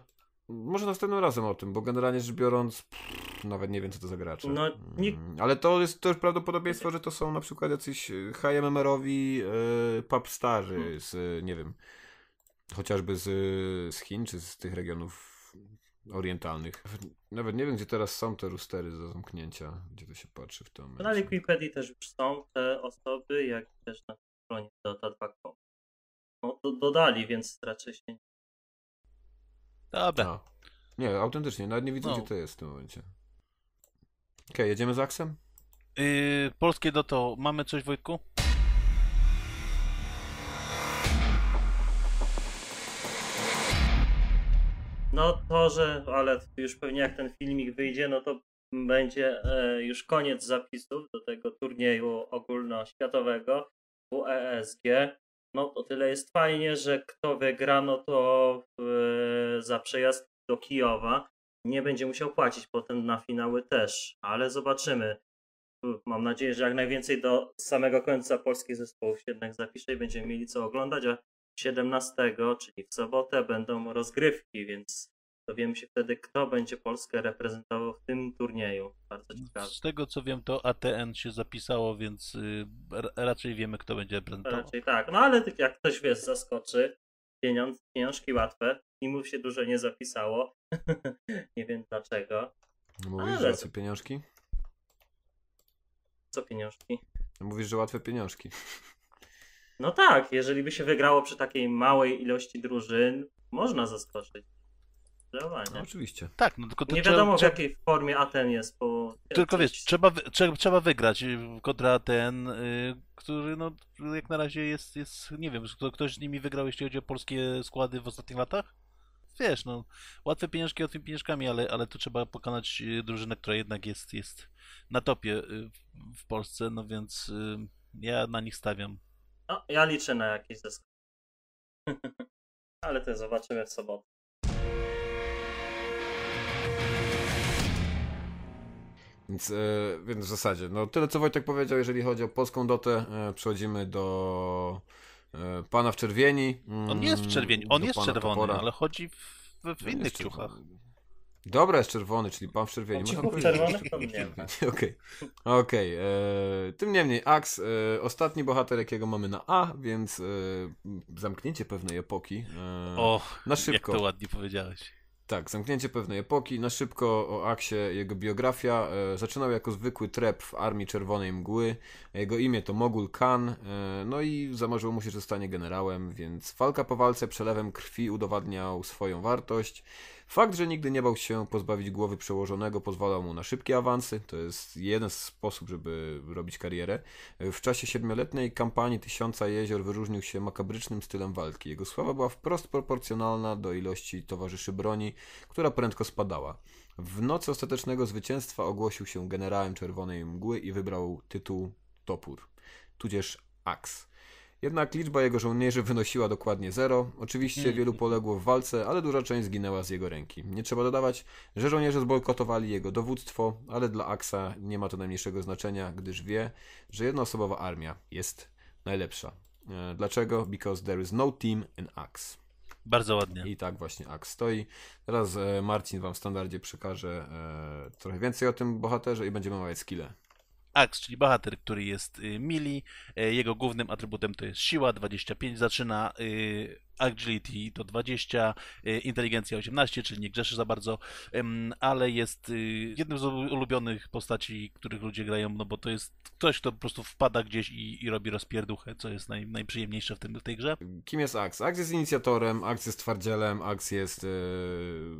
może następnym razem o tym, bo generalnie rzecz biorąc, pff, nawet nie wiem, co to za gracze. No, nie... Mm, ale to jest też prawdopodobieństwo, że to są na przykład jacyś e, HMMR-owi yy, e, papstarzy hmm. z, nie wiem, chociażby z, z Chin czy z tych regionów orientalnych. Nawet nie wiem, gdzie teraz są te rustery do zamknięcia, gdzie to się patrzy w tym. No na Wikipedii też już są te osoby, jak też na stronie data2.com. No, do, dodali, więc raczej się nie. Dobra. No. Nie, autentycznie, nawet nie widzę, no. gdzie to jest w tym momencie. Okej, okay, jedziemy z Aksem? Yy, polskie Doto, mamy coś, Wojtku? No to, że, ale już pewnie jak ten filmik wyjdzie, no to będzie e, już koniec zapisów do tego turnieju ogólnoświatowego UESG. No to tyle jest fajnie, że kto wygra, no to za przejazd do Kijowa nie będzie musiał płacić potem na finały też, ale zobaczymy. Mam nadzieję, że jak najwięcej do samego końca polskich zespołów się jednak zapisze i będziemy mieli co oglądać, a 17, czyli w sobotę, będą rozgrywki, więc dowiemy się wtedy, kto będzie Polskę reprezentował w tym turnieju. Bardzo ciekawe. Z tego co wiem, to ATN się zapisało, więc y, raczej wiemy, kto będzie reprezentował. Raczej tak, no ale tak jak ktoś wie, zaskoczy, pieniądz, pieniążki łatwe, teamów się dużo nie zapisało. nie wiem dlaczego. Mówisz, ale... że łatwe pieniążki? Co pieniążki? Mówisz, że łatwe pieniążki. No tak, jeżeli by się wygrało przy takiej małej ilości drużyn, można zaskoczyć. No, oczywiście. Tak, no tylko to Nie trzeba, wiadomo w trzeba... jakiej formie Aten jest po. Tylko wiesz, trzeba, trzeba, trzeba wygrać y, kontra Aten, yy, który no jak na razie jest, jest nie wiem, ktoś z nimi wygrał jeśli chodzi o polskie składy w ostatnich latach? Wiesz, no łatwe pieniążki łatwymi pieniążkami, ale, ale tu trzeba pokonać y, drużynę, która jednak jest, jest na topie y, w Polsce, no więc yy, ja na nich stawiam no, ja liczę na jakiś zysk. Ale to zobaczymy w sobotę. Więc, e, więc w zasadzie, no tyle co Wojtek powiedział, jeżeli chodzi o polską dotę, e, przechodzimy do e, pana w czerwieni. On jest w mm, czerwieni, on jest czerwony, Topora. ale chodzi w, w innych ciuchach. Dobra, jest czerwony, czyli pan w czerwieni. czerwony to mnie. Okej. Okay. E, tym niemniej, Ax, e, ostatni bohater, jakiego mamy na A, więc e, zamknięcie pewnej epoki. E, o, na szybko. jak to ładnie powiedziałeś. Tak, zamknięcie pewnej epoki. Na szybko o Aksie, jego biografia. E, zaczynał jako zwykły trep w Armii Czerwonej Mgły. Jego imię to Mogul Khan. E, no i zamarzyło mu się, że stanie generałem, więc walka po walce przelewem krwi udowadniał swoją wartość. Fakt, że nigdy nie bał się pozbawić głowy przełożonego, pozwalał mu na szybkie awansy. To jest jeden sposób, żeby robić karierę. W czasie siedmioletniej kampanii Tysiąca Jezior wyróżnił się makabrycznym stylem walki. Jego sława była wprost proporcjonalna do ilości towarzyszy broni, która prędko spadała. W nocy ostatecznego zwycięstwa ogłosił się generałem Czerwonej Mgły i wybrał tytuł Topór, tudzież Aks. Jednak liczba jego żołnierzy wynosiła dokładnie zero. Oczywiście mhm. wielu poległo w walce, ale duża część zginęła z jego ręki. Nie trzeba dodawać, że żołnierze zbojkotowali jego dowództwo, ale dla Aksa nie ma to najmniejszego znaczenia, gdyż wie, że jednoosobowa armia jest najlepsza. E, dlaczego? Because there is no team in Axe. Bardzo ładnie. I tak właśnie Aks stoi. Teraz e, Marcin wam w standardzie przekaże e, trochę więcej o tym bohaterze i będziemy omawiać skille. Axe, czyli bohater, który jest y, mili. E, jego głównym atrybutem to jest siła, 25 zaczyna, y, agility to 20, y, inteligencja 18, czyli nie grzeszy za bardzo, ale jest jednym z ulubionych postaci, których ludzie grają, no bo to jest ktoś, kto po prostu wpada gdzieś i, i robi rozpierduchę, co jest naj, najprzyjemniejsze w, tym, w tej grze. Kim jest Axe? Axe jest inicjatorem, Axe jest twardzielem, Axe jest... Yy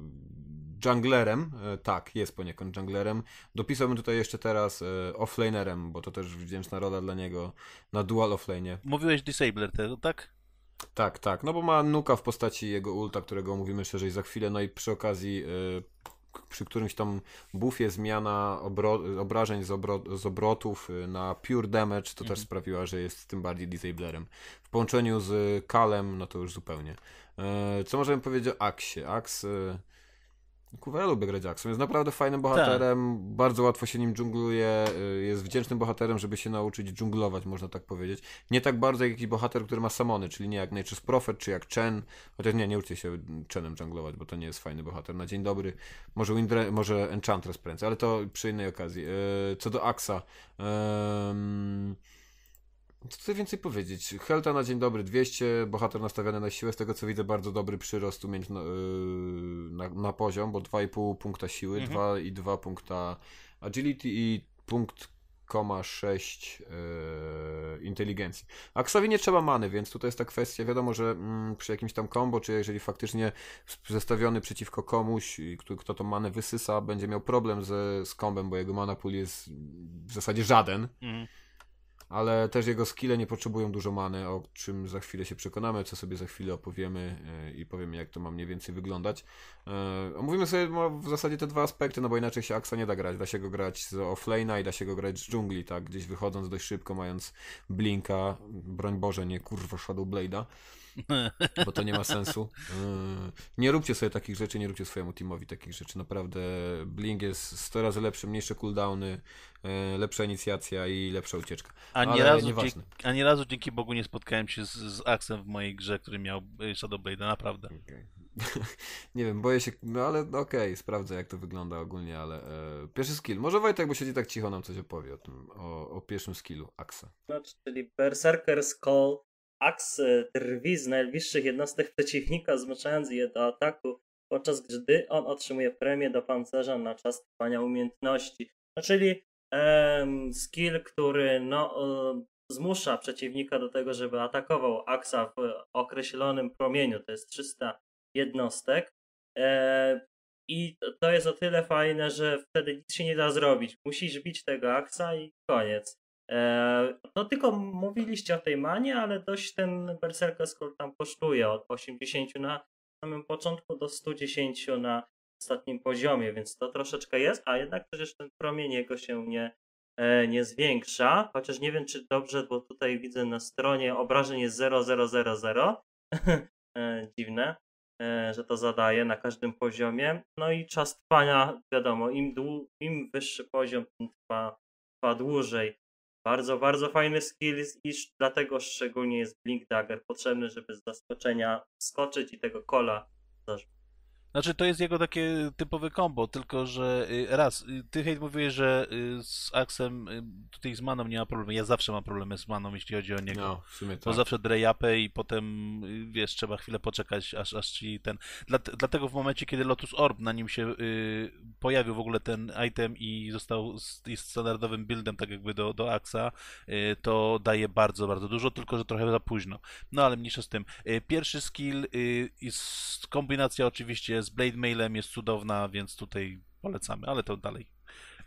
junglerem, e, tak, jest poniekąd junglerem. Dopisałbym tutaj jeszcze teraz e, offlanerem, bo to też wdzięczna rola dla niego na dual offlane. Mówiłeś Disabler, tak? Tak, tak, no bo ma nuka w postaci jego ulta, którego omówimy szerzej za chwilę, no i przy okazji e, przy którymś tam buffie zmiana obro- obrażeń z, obro- z, obrotów na pure damage to mhm. też sprawiła, że jest tym bardziej disablerem. W połączeniu z Kalem, no to już zupełnie. Co możemy powiedzieć o Axie? Ax Kurwa, ja lubię grać Jackson. Jest naprawdę fajnym tak. bohaterem, tak. bardzo łatwo się nim dżungluje, y, jest wdzięcznym bohaterem, żeby się nauczyć dżunglować, można tak powiedzieć. Nie tak bardzo jak jakiś bohater, który ma samony, czyli nie jak Nature's Prophet, czy jak Chen. Chociaż nie, nie uczcie się Chenem dżunglować, bo to nie jest fajny bohater. Na dzień dobry, może, Windre, może Enchantress prędzej, ale to przy innej okazji. Y, co do Axa. Co tutaj więcej powiedzieć? Helta na dzień dobry 200, bohater nastawiony na siłę, z tego co widzę bardzo dobry przyrost umiejętno- yy, na, na poziom, bo 2,5 punkta siły, mhm. 2 i 2 punkta agility i punkt 0,6 yy, inteligencji. Aksowi nie trzeba many, więc tutaj jest ta kwestia, wiadomo, że mm, przy jakimś tam kombo, czy jeżeli faktycznie zestawiony przeciwko komuś, kto, kto tą manę wysysa, będzie miał problem ze, z kombem, bo jego mana pool jest w zasadzie żaden. Mhm ale też jego skille nie potrzebują dużo many, o czym za chwilę się przekonamy, co sobie za chwilę opowiemy e, i powiemy, jak to ma mniej więcej wyglądać. E, omówimy sobie w zasadzie te dwa aspekty, no bo inaczej się Aksa nie da grać. Da się go grać z offlane'a i da się go grać z dżungli, tak? Gdzieś wychodząc dość szybko, mając Blinka, broń Boże, nie kurwa Shadow Blade'a bo to nie ma sensu. Yy, nie róbcie sobie takich rzeczy, nie róbcie swojemu teamowi takich rzeczy. Naprawdę Blink jest 100 razy lepszy, mniejsze cooldowny, yy, lepsza inicjacja i lepsza ucieczka. Ani razu, nieważne. Dzięki, razu dzięki Bogu nie spotkałem się z, z Aksem w mojej grze, który miał yy, Shadow Blade, naprawdę. Okay. nie wiem, boję się, no ale okej, okay, sprawdzę jak to wygląda ogólnie, ale e, pierwszy skill. Może Wojtek, bo siedzi tak cicho, nam coś opowie o tym, o, o pierwszym skillu Axa. No, czyli Berserker's Call Aks drwi z najbliższych jednostek przeciwnika, zmuszając je do ataku, podczas gdy on otrzymuje premię do pancerza na czas trwania umiejętności. No, czyli em, skill, który no, zmusza przeciwnika do tego, żeby atakował aksa w określonym promieniu, to jest 300 jednostek. E, I to jest o tyle fajne, że wtedy nic się nie da zrobić. Musisz bić tego aksa i koniec. E, no tylko mówiliście o tej manie, ale dość ten Berserker Scroll tam kosztuje od 80 na samym początku do 110 na ostatnim poziomie, więc to troszeczkę jest, a jednak przecież ten promień jego się nie, e, nie zwiększa, chociaż nie wiem czy dobrze, bo tutaj widzę na stronie obrażeń jest 0000, e, dziwne, że to zadaje na każdym poziomie, no i czas trwania, wiadomo, im, dłu- im wyższy poziom, tym trwa, trwa dłużej. Bardzo, bardzo fajny skill i dlatego szczególnie jest Blink Dagger potrzebny, żeby z zaskoczenia skoczyć i tego kola zarzucić. Znaczy, to jest jego takie typowe kombo, tylko że y, raz, y, ty hejt mówiłeś, że y, z Axem, tutaj z Maną nie ma problemu. Ja zawsze mam problemy z Maną, jeśli chodzi o niego. No, w sumie tak. Bo zawsze drejapę i potem, wiesz, trzeba chwilę poczekać, aż, aż ci ten... Dla, dlatego w momencie, kiedy Lotus Orb na nim się y, pojawił w ogóle ten item i został z, i standardowym buildem, tak jakby do, do Axa, y, to daje bardzo, bardzo dużo, tylko że trochę za późno. No ale mniejsza z tym. Y, pierwszy skill y, jest kombinacja oczywiście z Blade Mailem jest cudowna, więc tutaj polecamy, ale to dalej.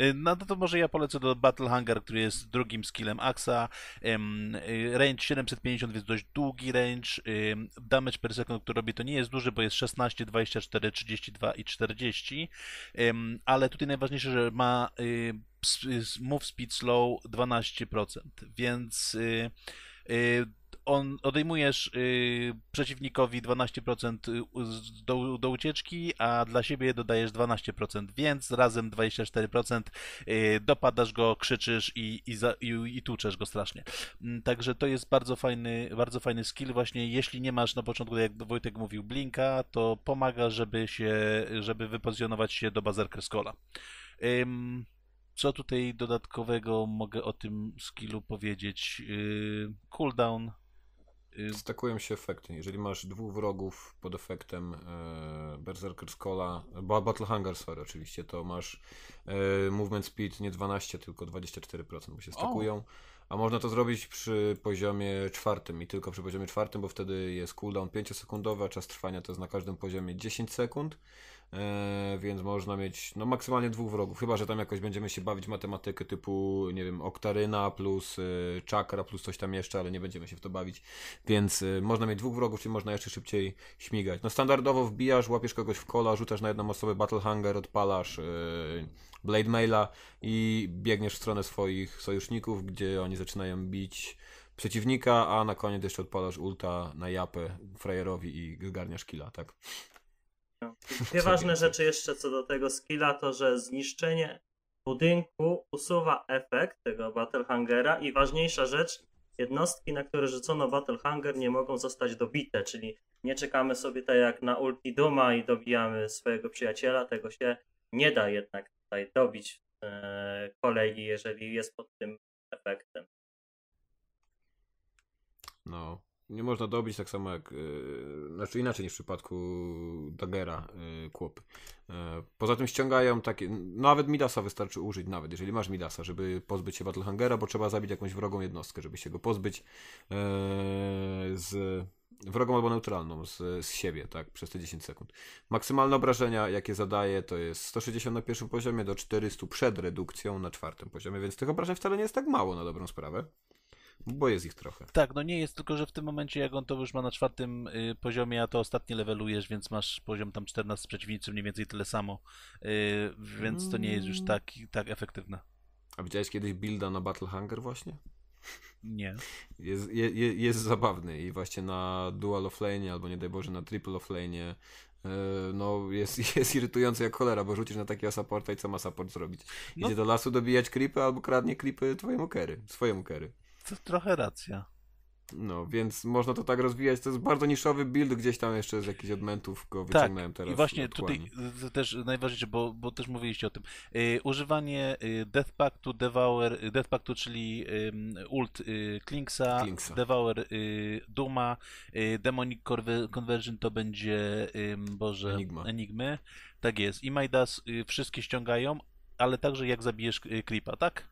Y, no to może ja polecę do Battle Hunger, który jest drugim skillem Axa. Y, range 750, więc dość długi range. Damage per second, który robi, to nie jest duży, bo jest 16, 24, 32 i 40. Ale tutaj najważniejsze, że ma y, move speed slow 12%, więc on odejmujesz y, przeciwnikowi 12% y, do, do ucieczki, a dla siebie dodajesz 12%, więc razem 24% y, dopadasz go, krzyczysz i, i, za, i, i tłuczesz go strasznie. Mm, także to jest bardzo fajny, bardzo fajny skill. Właśnie jeśli nie masz na początku, tak jak Wojtek mówił, blinka, to pomaga, żeby się, żeby wypozycjonować się do bazerker Skola. Ym, co tutaj dodatkowego mogę o tym skillu powiedzieć? Cool y, cooldown Y, stakują się efekty. Jeżeli masz dwóch wrogów pod efektem e, Berserker's Cola, e, Battle Hunger, Sword, oczywiście, to masz e, movement speed nie 12, tylko 24%, bo się stakują. Oh. A można to zrobić przy poziomie czwartym i tylko przy poziomie czwartym, bo wtedy jest cooldown 5-sekundowy, a czas trwania to jest na każdym poziomie 10 sekund. E, więc można mieć no, maksymalnie dwóch wrogów. Chyba, że tam jakoś będziemy się bawić matematykę typu, nie wiem, oktaryna plus y, czakra plus coś tam jeszcze, ale nie będziemy się w to bawić. Więc y, można mieć dwóch wrogów, czyli można jeszcze szybciej śmigać. No standardowo wbijasz, łapiesz kogoś w kola, rzucasz na jedną osobę Battle Hanger, odpalasz y, Blade Maila i biegniesz w stronę swoich sojuszników, gdzie oni zaczynają bić przeciwnika, a na koniec jeszcze odpalasz ulta na japę frajerowi i zgarniasz killa, tak? No, Dwie ważne rzeczy jeszcze co do tego skilla to, że zniszczenie budynku usuwa efekt tego Battlehangera i ważniejsza rzecz, jednostki, na które rzucono Battlehanger nie mogą zostać dobite, czyli nie czekamy sobie tak jak na ulti Duma i dobijamy swojego przyjaciela, tego się nie da jednak tutaj dobić e, kolegi, jeżeli jest pod tym efektem. No, nie można dobić tak samo jak, yy, znaczy inaczej niż w przypadku Dagera yy, kłopy. Yy, poza tym ściągają takie, nawet Midasa wystarczy użyć, nawet jeżeli masz Midasa, żeby pozbyć się Battlehangera, bo trzeba zabić jakąś wrogą jednostkę, żeby się go pozbyć y, z wrogą albo neutralną z, z siebie, tak, przez te 10 sekund. Maksymalne obrażenia, jakie zadaje, to jest 160 na pierwszym poziomie do 400 przed redukcją na czwartym poziomie, więc tych obrażeń wcale nie jest tak mało na dobrą sprawę. Bo jest ich trochę. Tak, no nie jest, tylko że w tym momencie, jak on to już ma na czwartym y, poziomie, a to ostatnie levelujesz, więc masz poziom tam 14 z przeciwnicy, mniej więcej tyle samo. Y, więc to nie jest już mm. tak, tak efektywne. A widziałeś kiedyś builda na Battle Hunger właśnie? Nie. Jest, je, jest zabawny i właśnie na dual Lane, albo nie daj Boże na triple offlane y, no jest, jest irytujący jak cholera, bo rzucisz na takiego supporta i co ma support zrobić? No. Idzie no. do lasu dobijać creepy albo kradnie creepy twojemu kery, swojemu kery to trochę racja. No, więc można to tak rozwijać. To jest bardzo niszowy build, gdzieś tam jeszcze z jakichś odmentów go tak, wyciągnąłem tak, teraz. I właśnie tutaj y, też najważniejsze, bo, bo też mówiliście o tym. Yy, używanie y, Death Pactu, Devour, y, Death Pactu, czyli yy, ult yy, Klinksa, Klinksa, Devour yy, Duma, yy, Demonic Conversion to będzie, Boże, Enigma. Enigmy. Tak jest. I Majdas wszystkie ściągają, ale także jak zabijesz Creepa, tak?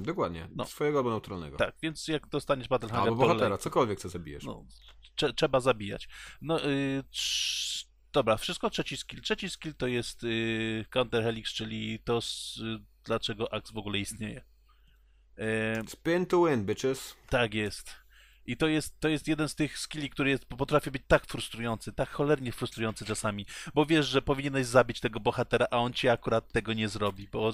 Dokładnie, no. swojego albo neutralnego. Tak, więc jak dostaniesz Battlehanger... Albo bohatera, cokolwiek co zabijesz. No, trze trzeba zabijać. No, yy, dobra, wszystko trzeci skill. Trzeci skill to jest yy, Counter Helix, czyli to z, yy, dlaczego Axe w ogóle istnieje. Spin to win, bitches. Tak jest. I to jest, to jest jeden z tych skilli, który jest, potrafi być tak frustrujący, tak cholernie frustrujący czasami, bo wiesz, że powinieneś zabić tego bohatera, a on ci akurat tego nie zrobi, bo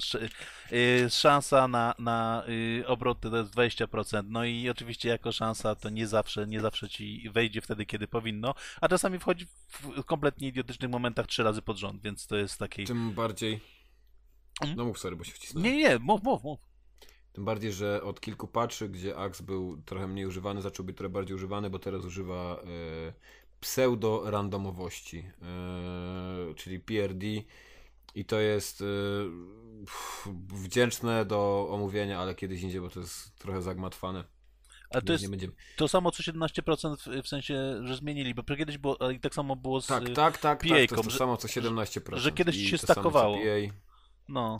yy, szansa na, na yy, obroty to jest 20%, no i oczywiście jako szansa to nie zawsze, nie zawsze ci wejdzie wtedy, kiedy powinno, a czasami wchodzi w kompletnie idiotycznych momentach trzy razy pod rząd, więc to jest taki... Tym bardziej... Hmm? No mów, sorry, bo się wcisnąłem. Nie, nie, mów, mów, mów. Tym bardziej, że od kilku patrzy, gdzie Axe był trochę mniej używany, zaczął być trochę bardziej używany, bo teraz używa y, e, pseudo-randomowości, y, e, czyli PRD. I to jest y, wdzięczne do omówienia, ale kiedyś indziej, bo to jest trochę zagmatwane. Ale to jest to samo co 17% w, w, sensie, że zmienili, bo kiedyś było, i tak samo było z Tak, tak, tak, pa tak to, to samo co 17%. Że, że kiedyś się stakowało. No.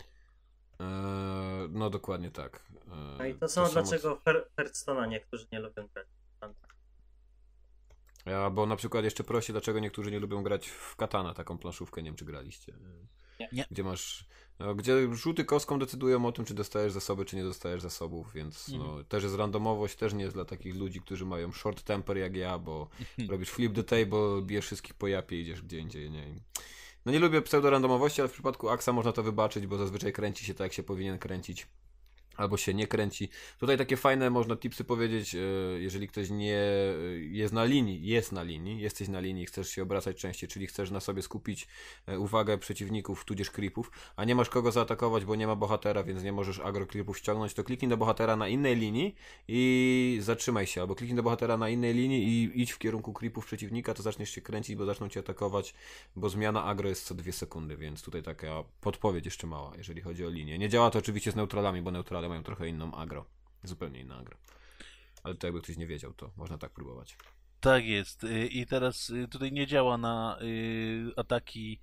Eee, no dokładnie tak. Eee, no i eee, to samo dlaczego od... Hearthstone'a niektórzy nie lubią grać. Ja, bo na przykład jeszcze prosi, dlaczego niektórzy nie lubią grać w Katana, taką planszówkę, nie wiem czy graliście. Nie. Gdzie masz, no, gdzie rzuty kostką decydują o tym, czy dostajesz zasoby, czy nie dostajesz zasobów, więc no, mhm. no, też jest randomowość, też nie jest dla takich ludzi, którzy mają short temper jak ja, bo mhm. robisz flip the table, bijesz wszystkich po japie idziesz gdzie indziej, nie? No nie lubię pseudorandomowości, ale w przypadku Aksa można to wybaczyć, bo zazwyczaj kręci się tak, jak się powinien kręcić albo się nie kręci. Tutaj takie fajne można tipsy powiedzieć, e, jeżeli ktoś nie e, jest na linii, jest na linii, jesteś na linii, chcesz się obracać częściej, czyli chcesz na sobie skupić e, uwagę przeciwników, tudzież creepów, a nie masz kogo zaatakować, bo nie ma bohatera, więc nie możesz agro creepów ściągnąć, to kliknij do bohatera na innej linii i zatrzymaj się, albo kliknij do bohatera na innej linii i idź w kierunku creepów przeciwnika, to zaczniesz się kręcić, bo zaczną cię atakować, bo zmiana agro jest co dwie sekundy, więc tutaj taka podpowiedź jeszcze mała, jeżeli chodzi o linię. Nie działa to oczywiście z neutralami, bo neutralem mają trochę inną agro. Zupełnie inną agro. Ale to jakby ktoś nie wiedział, to można tak próbować. Tak jest. Y, I teraz y, tutaj nie działa na y, ataki.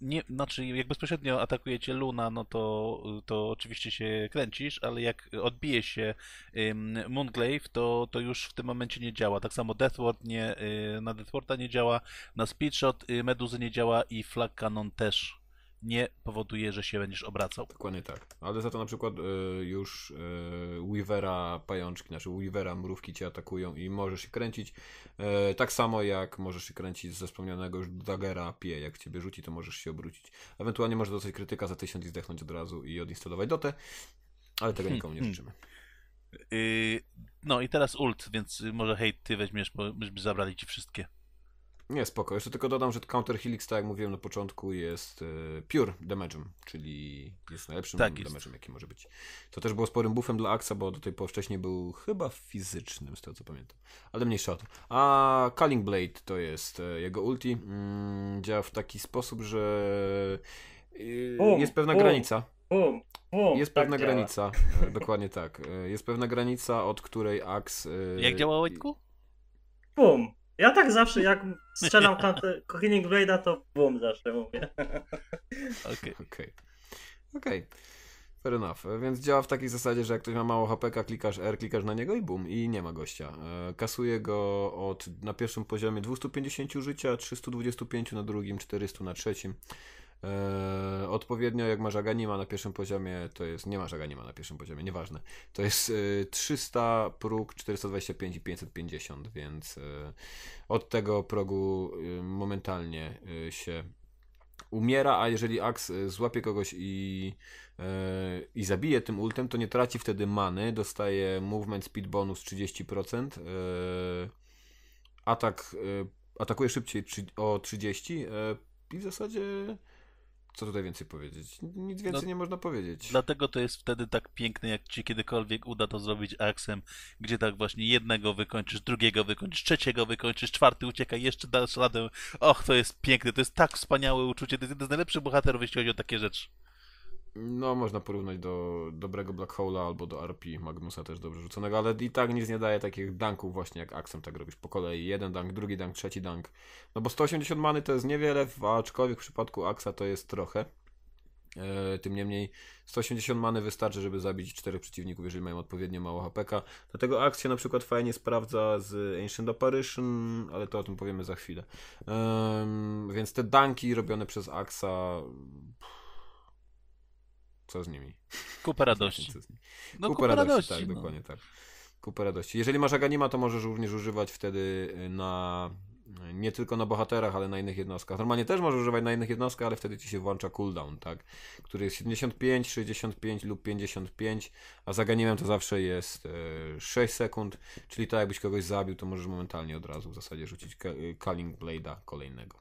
Nie, znaczy, jak bezpośrednio atakujecie Luna, no to, to oczywiście się kręcisz, ale jak odbije się Moonglave, to, to już w tym momencie nie działa. Tak samo Deathward nie, na Deathwarda nie działa, na Speedshot Meduzy nie działa i Flag Cannon też nie powoduje, że się będziesz obracał. Dokładnie tak. Ale za to na przykład y, już y, Weavera pajączki, znaczy Weavera mrówki cię atakują i możesz się kręcić. Y, tak samo jak możesz się kręcić ze wspomnianego już Daggera Pie. Jak ciebie rzuci, to możesz się obrócić. Ewentualnie możesz dostać krytyka za tysiąc i zdechnąć od razu i odinstalować dotę. Ale tego hmm, nikomu nie hmm. życzymy. Y, no i teraz ult, więc y, może hejt ty weźmiesz, bo myśmy zabrali ci wszystkie. Nie, spoko. Jeszcze tylko dodam, że Counter Helix, tak jak mówiłem na początku, jest e, pure damage'em, czyli jest najlepszym tak damage'em, jaki może być. To też było sporym buffem dla Axa, bo do tej pory wcześniej był chyba fizycznym, z tego co pamiętam. Ale mniejsza o to. A Culling Blade to jest e, jego ulti. Mm, działa w taki sposób, że e, jest pewna granica. jest tak pewna granica, dokładnie tak. Jest pewna granica, od której Ax. Jak działa Wojtku? Bum, ja tak zawsze, jak strzelam Healing Blade'a, to boom zawsze mówię. Okej. Okay. Okej. Okay. Fair enough. Więc działa w takiej zasadzie, że jak ktoś ma mało HP, klikasz R, klikasz na niego i bum, i nie ma gościa. E, kasuje go od na pierwszym poziomie 250 życia, 325 na drugim, 400 na trzecim. E, odpowiednio jak masz Aganima na pierwszym poziomie, to jest, nie masz Aganima na pierwszym poziomie, nieważne, to jest 300 e, próg, 425 i 550, więc e, od tego progu momentalnie się umiera, a jeżeli Ax złapie kogoś i, i zabije tym ultem, to nie traci wtedy many, dostaje movement speed bonus 30%, atak atakuje szybciej o 30 i w zasadzie co tutaj więcej powiedzieć? Nic więcej no, nie można powiedzieć. Dlatego to jest wtedy tak piękne, jak ci kiedykolwiek uda to zrobić aksem, gdzie tak właśnie jednego wykończysz, drugiego wykończysz, trzeciego wykończysz, czwarty ucieka, jeszcze dasz radę. Och, to jest piękne, to jest tak wspaniałe uczucie, to jest jeden z najlepszych bohaterów, jeśli chodzi o takie rzeczy. No, można porównać do dobrego Black Hole'a albo do RP Magnusa też dobrze rzuconego, ale i tak nic nie daje takich dunków właśnie jak Axem tak robisz po kolei. Jeden dunk, drugi dunk, trzeci dunk. No bo 180 many to jest niewiele, aczkolwiek w przypadku Axa to jest trochę. E, tym niemniej 180 many wystarczy, żeby zabić czterech przeciwników, jeżeli mają odpowiednio mało HPK. Dlatego akcja na przykład fajnie sprawdza z Ancient Apparition, ale to o tym powiemy za chwilę. więc te danki robione przez Axa co z nimi? kupera radości. No, kupa, kupa radości, radości, tak, no. dokładnie tak. Kupa radości. Jeżeli masz Aganima, to możesz również używać wtedy y, na y, nie tylko na bohaterach, ale na innych jednostkach. Normalnie też możesz używać na innych jednostkach, ale wtedy ci się włącza cooldown, tak? Który jest 75, 65 lub 55, a zaganimem to zawsze jest 6 y, sekund, czyli tak jakbyś kogoś zabił, to możesz momentalnie od razu w zasadzie rzucić Culling Blade'a kolejnego.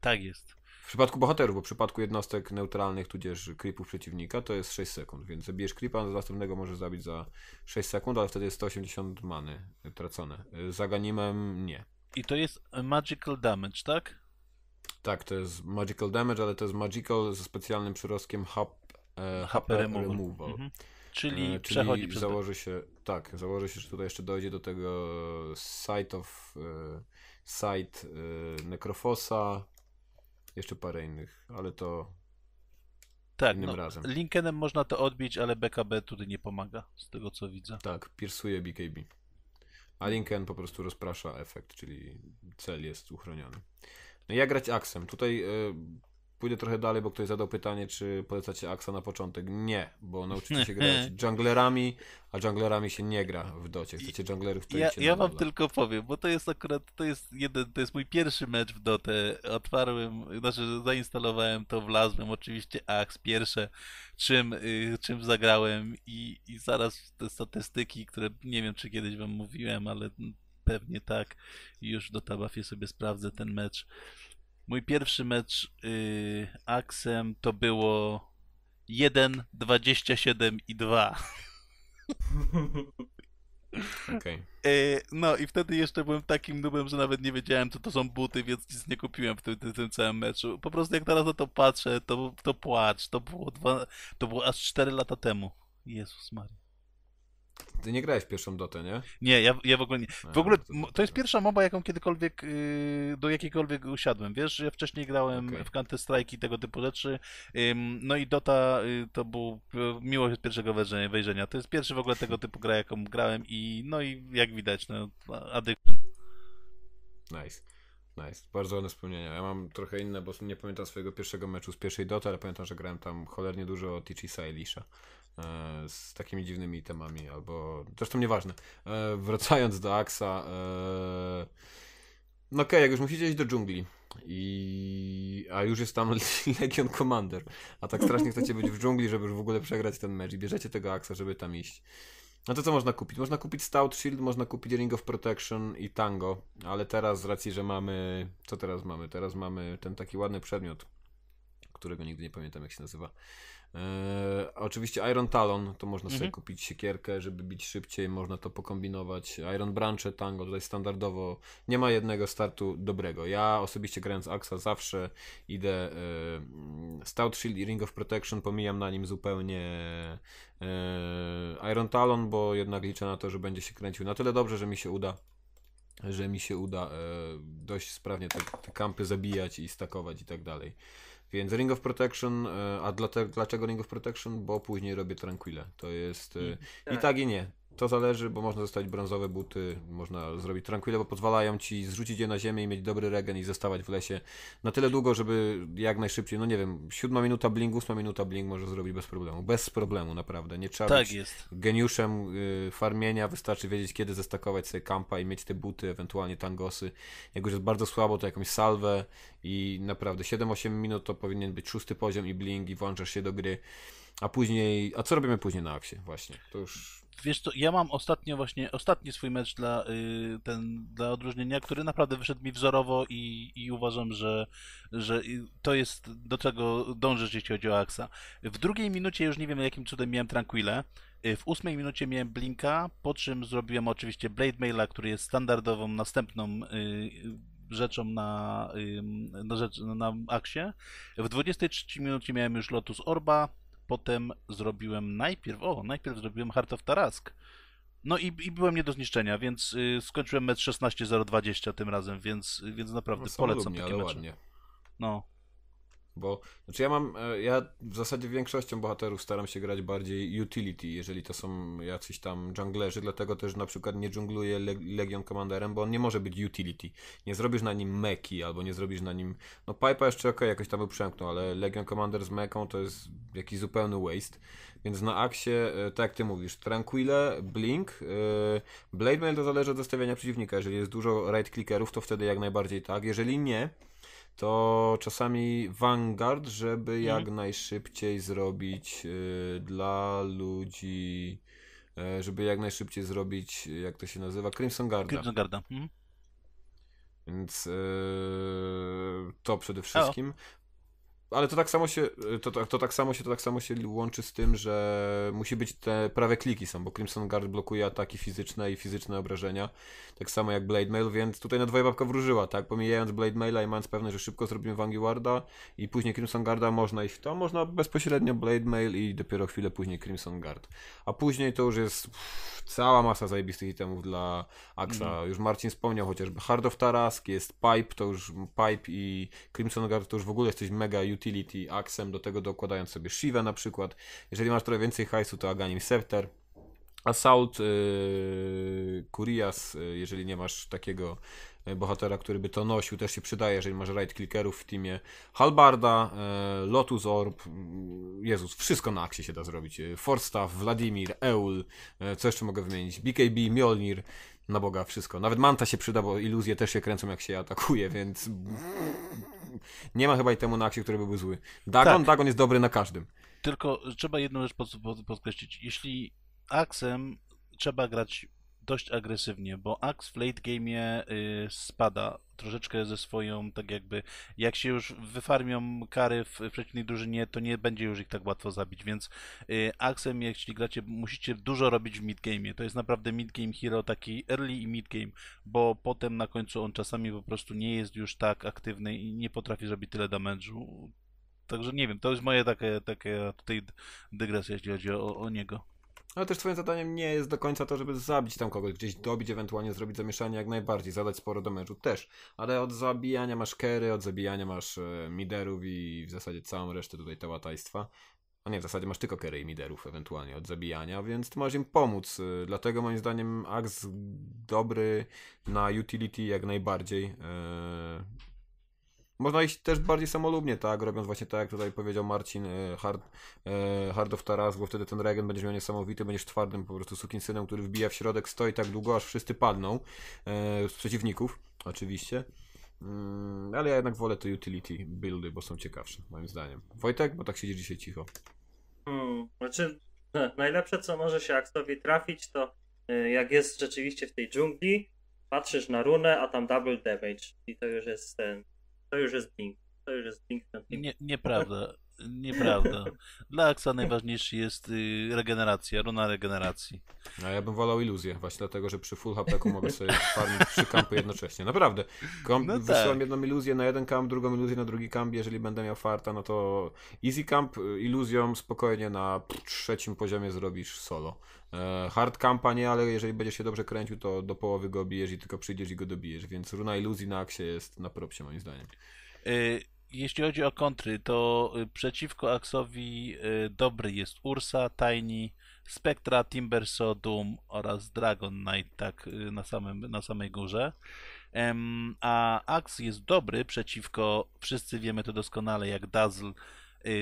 Tak jest. W przypadku bohaterów, bo w przypadku jednostek neutralnych, tudzież creepów przeciwnika, to jest 6 sekund, więc zabijesz creepa, no następnego możesz zabić za 6 sekund, ale wtedy jest 180 many tracone. Zaganimem nie. I to jest magical damage, tak? Tak, to jest magical damage, ale to jest magical ze specjalnym przyrostkiem hap, e, HP, removal. removal. Mhm. Czyli, e, czyli założy się, tak, założy się, że tutaj jeszcze dojdzie do tego site of, e, site e, nekrofosa, jeszcze parę innych, ale to tak, innym no, razem. Linkenem można to odbić, ale BKB tutaj nie pomaga, z tego co widzę. Tak, piersuje BKB. A Linken po prostu rozprasza efekt, czyli cel jest uchroniony. No jak grać aksem? Tutaj e, pójdę trochę dalej, bo ktoś zadał pytanie, czy polecacie Axa na początek. Nie, bo nauczycie się grać junglerami, a junglerami się nie gra w docie. Chcecie junglerów, to Ja, ja wam tylko powiem, bo to jest akurat, to jest jeden, to jest mój pierwszy mecz w dotę. Otwarłem, znaczy zainstalowałem to, wlazłem oczywiście Ax pierwsze, czym, y, czym zagrałem i, i zaraz te statystyki, które nie wiem, czy kiedyś wam mówiłem, ale pewnie tak, już do Tabafie sobie sprawdzę ten mecz. Mój pierwszy mecz yy, Axem to było 1, 27 i 2. Okay. no i wtedy jeszcze byłem takim nubem, że nawet nie wiedziałem, co to są buty, więc nic nie kupiłem w tym, tym, tym całym meczu. Po prostu jak teraz na to patrzę, to, to płacz. To było, dwa, to było aż 4 lata temu. Jezus Maria. Ty nie grałeś w pierwszą dotę, nie? Nie, ja, ja w ogóle nie. W ogóle to jest pierwsza MOBA, jaką kiedykolwiek y, do jakiejkolwiek usiadłem. Wiesz, ja wcześniej grałem okay. w Counter Strike i tego typu rzeczy. No i Dota y, to był y, miłość z pierwszego wejrzenia. To jest pierwszy w ogóle tego typu gra, jaką grałem i no i jak widać, no addiction. Nice. Nice, bardzo ładne wspomnienia. Ja mam trochę inne, bo nie pamiętam swojego pierwszego meczu z pierwszej Dota, ale pamiętam, że grałem tam cholernie dużo i Sailisha. E, z takimi dziwnymi temami, albo zresztą nieważne. E, wracając do Aksa, e, no okej, okay, jak już musicie iść do dżungli, i... a już jest tam Legion Commander, a tak strasznie chcecie być w dżungli, żeby już w ogóle przegrać ten mecz i bierzecie tego Aksa, żeby tam iść. No to co można kupić? Można kupić Stout Shield, można kupić Ring of Protection i Tango, ale teraz z racji, że mamy... Co teraz mamy? Teraz mamy ten taki ładny przedmiot, którego nigdy nie pamiętam jak się nazywa. E, oczywiście Iron Talon, to można mhm. sobie kupić siekierkę, żeby bić szybciej, można to pokombinować. Iron Branche, Tango, tutaj standardowo nie ma jednego startu dobrego. Ja osobiście grając Axa zawsze idę e, Stout Shield i Ring of Protection, pomijam na nim zupełnie e, Iron Talon, bo jednak liczę na to, że będzie się kręcił na tyle dobrze, że mi się uda że mi się uda e, dość sprawnie te, te kampy zabijać i stakować i tak dalej. Więc Ring of Protection, e, a dlatego, dlaczego Ring of Protection? Bo później robię Tranquille. To jest e, tak. i tak i nie to zależy, bo można dostać brązowe buty, można zrobić tranquilo, bo pozwalają ci zrzucić je na ziemię i mieć dobry regen i zostawać w lesie na tyle długo, żeby jak najszybciej, no nie wiem, siódma minuta bling, ósma minuta bling może zrobić bez problemu. Bez problemu, naprawdę. Nie trzeba tak być jest. geniuszem y, farmienia, wystarczy wiedzieć, kiedy zestakować sobie kampa i mieć te buty, ewentualnie tangosy. Jak już jest bardzo słabo, to jakąś salwę i naprawdę 7-8 minut to powinien być szósty poziom i bling i włączasz się do gry. A później, a co robimy później na aksie? Właśnie, to już Wiesz co, ja mam ostatnio właśnie, ostatni swój mecz dla, y, ten, dla odróżnienia, który naprawdę wyszedł mi wzorowo i, i uważam, że, że to jest do czego dążysz, jeśli chodzi o Aksa. W drugiej minucie już nie wiem jakim cudem miałem Tranquille, y, w ósmej minucie miałem Blinka, po czym zrobiłem oczywiście Blade Maila, który jest standardową następną y, rzeczą na, na, rzecz, na Aksie. W 23 minucie miałem już Lotus Orba, potem zrobiłem najpierw, o, najpierw zrobiłem Heart of Tarask. No i, i byłem nie do zniszczenia, więc y, skończyłem mecz 16 tym razem, więc, więc naprawdę no, polecam takie Ładnie. No, bo znaczy ja mam, e, ja w zasadzie większością bohaterów staram się grać bardziej utility, jeżeli to są jacyś tam junglerzy, dlatego też na przykład nie dżungluję Legion Commanderem, bo on nie może być utility. Nie zrobisz na nim meki, albo nie zrobisz na nim, no Pipe'a jeszcze ok, jakoś tam przemknął, ale Legion Commander z meką to jest jakiś zupełny waste. Więc na aksie, e, tak jak ty mówisz, Tranquille, Blink, e, Blade Mail to zależy od zostawienia przeciwnika. Jeżeli jest dużo right clickerów, to wtedy jak najbardziej tak. Jeżeli nie, to czasami Vanguard, żeby jak mhm. najszybciej zrobić y, dla ludzi, y, żeby jak najszybciej zrobić, jak to się nazywa, Crimson Guarda. Crimson Guarda. Mhm. Więc y, to przede wszystkim ale to tak samo się, y, to, to, to, tak samo się, to tak samo się łączy z tym, że musi być te prawe kliki są, bo Crimson Guard blokuje ataki fizyczne i fizyczne obrażenia, tak samo jak Blade Mail, więc tutaj na dwoje babka wróżyła, tak, pomijając Blade Maila i mając pewność, że szybko zrobimy Vanguarda i później Crimson Guarda można iść w to, można bezpośrednio Blade Mail i dopiero chwilę później Crimson Guard, a później to już jest cała masa zajebistych itemów dla Axa, no. już Marcin wspomniał chociażby Hard of Tarask, jest Pipe, to już Pipe i Crimson Guard to już w ogóle jesteś mega utility axem, do tego dokładając sobie Shivę na przykład. Jeżeli masz trochę więcej hajsu, to Aganim Scepter. Assault yy, Kurias, yy, jeżeli nie masz takiego y, bohatera, który by to nosił, też się przydaje, jeżeli masz raid clickerów w teamie. Halbarda, yy, Lotus Orb, y, Jezus, wszystko na axie się da zrobić. Y, Forstaff, Wladimir, Eul, co jeszcze mogę wymienić? BKB, Mjolnir, na Boga, wszystko. Nawet manta się przyda, bo iluzje też się kręcą, jak się atakuje, więc nie ma chyba i temu na akcji, który byłby zły. Dagon, tak. Dagon jest dobry na każdym. Tylko trzeba jedną rzecz pod, pod, podkreślić. Jeśli aksem trzeba grać dość agresywnie, bo Axe w late game y, spada troszeczkę ze swoją, tak jakby, jak się już wyfarmią kary w, w przeciwnej drużynie, to nie będzie już ich tak łatwo zabić, więc y, Axem, jeśli gracie, musicie dużo robić w midgame'ie. To jest naprawdę midgame hero, taki early i midgame, bo potem na końcu on czasami po prostu nie jest już tak aktywny i nie potrafi zrobić tyle damage'u. Także nie wiem, to jest moja takie, takie tutaj dygresja, jeśli chodzi o, o niego. Ale też twoim zadaniem nie jest do końca to, żeby zabić tam kogoś, gdzieś dobić, ewentualnie zrobić zamieszanie jak najbardziej, zadać sporo do meczu też. Ale od zabijania masz kery, od zabijania masz e, miderów i w zasadzie całą resztę tutaj łatajstwa. A nie, w zasadzie masz tylko kery i miderów ewentualnie od zabijania, więc ty możesz im pomóc. E, dlatego moim zdaniem Axe dobry na utility jak najbardziej. E, można iść też bardziej samolubnie, tak, robiąc właśnie tak, jak tutaj powiedział Marcin, e, hard, e, hard of Taras, bo wtedy ten regen będziesz miał niesamowity, będziesz twardym po prostu sukinsynem, który wbija w środek, stoi tak długo, aż wszyscy padną e, z przeciwników, oczywiście. Mm, ale ja jednak wolę te utility buildy, bo są ciekawsze, moim zdaniem. Wojtek, bo tak siedzi dzisiaj cicho. Hmm, znaczy, najlepsze co może się Axtowi trafić, to jak jest rzeczywiście w tej dżungli, patrzysz na runę, a tam double damage. I to już jest ten to już jest Blink. To już jest Blink na Blink. Nie, nieprawda. Nieprawda. Dla Aksa najważniejszy jest y, regeneracja, runa regeneracji. No ja bym wolał iluzję, właśnie dlatego, że przy full hp mogę sobie farmić trzy kampy jednocześnie. Naprawdę. Kom no wysyłam tak. jedną iluzję na jeden kamp, drugą iluzję na drugi kamp. Jeżeli będę miał farta, no to easy camp y, iluzją spokojnie na trzecim poziomie zrobisz solo. E, hard campa nie, ale jeżeli będziesz się dobrze kręcił, to do połowy go bijesz i tylko przyjdziesz i go dobijesz, więc runa iluzji na Axie jest na propsie moim zdaniem. Y jeśli chodzi o kontry, to y, przeciwko Axowi y, dobry jest Ursa, Tiny, Spectra, Timberso, Doom oraz Dragon Knight, tak y, na, samym, na samej górze. A Ax jest dobry przeciwko, wszyscy wiemy to doskonale, jak Dazzle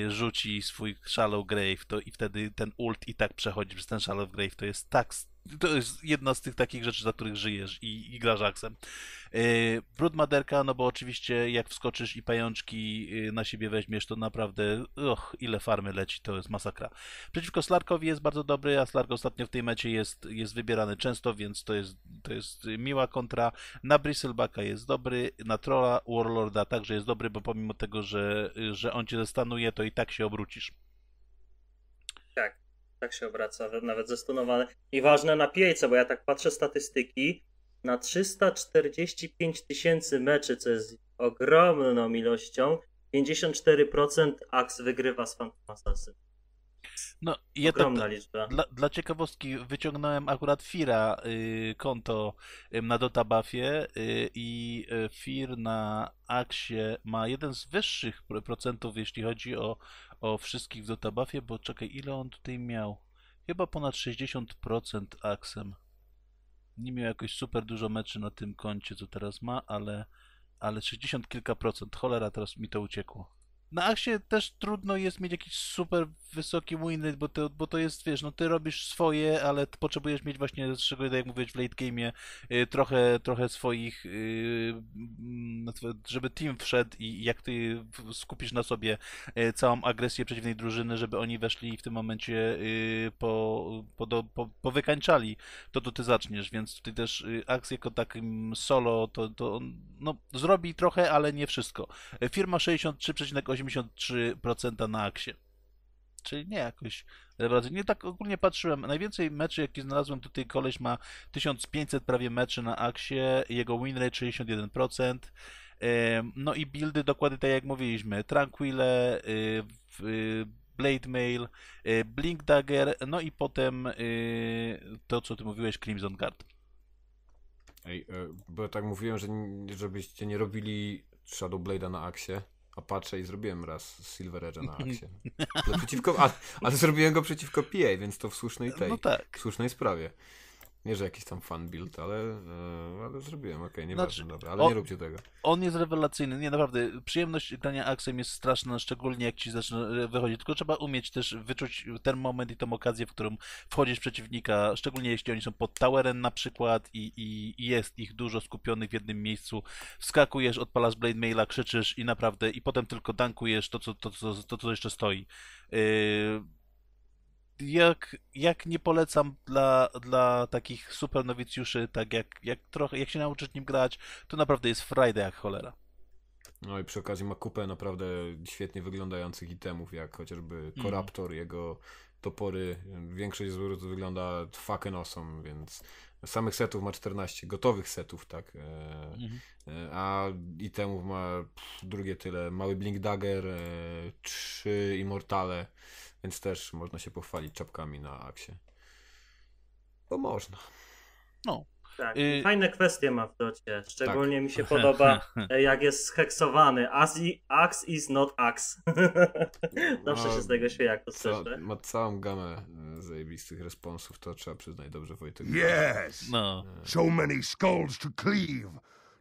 rzuci swój Shallow Grave, to i wtedy ten ult i tak przechodzi przez ten Shallow Grave, to jest tak to jest jedna z tych takich rzeczy, za których żyjesz i, i grasz aksem. Yy, Maderka no bo oczywiście jak wskoczysz i pajączki e, na siebie weźmiesz, to naprawdę och, ile farmy leci, to jest masakra. Przeciwko Slarkowi jest bardzo dobry, a Slark ostatnio w tej mecie jest, jest wybierany często, więc to jest, to jest miła kontra. Na Bristlebacka jest dobry, na Trolla Warlorda także jest dobry, bo pomimo tego, że, że on cię zastanuje, to i tak się obrócisz tak się obraca, nawet zestunowany. I ważne na piejce, bo ja tak patrzę statystyki, na 345 tysięcy meczy, co jest ogromną ilością, 54% Aks wygrywa z Phantom Assassin. No, ja Ogromna liczba. Dla, dla, ciekawostki wyciągnąłem akurat Fira y, konto y, na Dota y, i y, Fir na Aksie ma jeden z wyższych procentów, jeśli chodzi o o wszystkich w dotabafie, bo czekaj, ile on tutaj miał? Chyba ponad 60% aksem. Nie miał jakoś super dużo meczy na tym koncie, co teraz ma, ale, ale 60 kilka procent. Cholera, teraz mi to uciekło na no, Axie też trudno jest mieć jakiś super wysoki winrate, bo, to, bo to jest, wiesz, no ty robisz swoje, ale potrzebujesz mieć właśnie, z tak jak mówię w late game'ie, y, trochę, trochę swoich, y, mm, żeby team wszedł i jak ty skupisz na sobie y, całą agresję przeciwnej drużyny, żeby oni weszli i w tym momencie y, po, po, do, po, powykańczali, to to ty zaczniesz, więc tutaj też y, Axe jako takim solo, to, to no, zrobi trochę, ale nie wszystko. Firma 63,8 83% na aksie. Czyli nie jakoś nie Tak ogólnie patrzyłem. Najwięcej meczy, jakie znalazłem tutaj, koleś ma 1500 prawie meczy na aksie, jego winrate 61%. No i buildy dokładnie tak jak mówiliśmy. Tranquille, y, y, Blade Mail, y, Blink Dagger, no i potem to, co ty mówiłeś, Crimson Guard. Ej, e, bo tak mówiłem, że żebyście nie robili Shadow Blade'a na aksie. Apache i zrobiłem raz Silver Edge na Axie. No, przeciwko, ale, ale zrobiłem go przeciwko PA, więc to w słusznej no tej, no tak. w słusznej sprawie. Nie, że jakiś tam fan build, ale, e, ale zrobiłem, okej, nie Znaczy, dobra, ale nie róbcie tego. On jest rewelacyjny, nie naprawdę. Przyjemność grania Axem jest straszna, szczególnie jak ci zaczyna e, wychodzić. Tylko trzeba umieć też wyczuć ten moment i tą okazję, w którą wchodzisz przeciwnika, szczególnie jeśli oni są pod towerem na przykład i, i, i jest ich dużo skupionych w jednym miejscu. Wskakujesz, odpalasz Blade Maila, krzyczysz i naprawdę, i potem tylko dankujesz to, co, to, co, to, co jeszcze stoi. Yy, jak, jak nie polecam dla, dla takich super nowicjuszy, tak jak, jak trochę, jak się nauczyć nim grać, to naprawdę jest frajda jak cholera. No i przy okazji ma kupę naprawdę świetnie wyglądających itemów, jak chociażby Koraptor, mhm. mm. jego topory. Większość z wygląda fucking awesome, więc samych setów ma 14, gotowych setów, tak. E, mhm. e, A itemów ma pff, drugie tyle. Mały Blink Dagger, e, 3 Immortale. Więc też można się pochwalić czapkami na aksie. Bo można. No. Tak, y- fajne kwestie ma w docie. Szczególnie tak. mi się podoba, e, jak jest heksowany. Axe is not axe. Zawsze się z no, tego świejaku słyszę. Ma całą gamę e, zajebistych responsów, to trzeba przyznać dobrze Wojtek. Yes! No. So many skulls to cleave,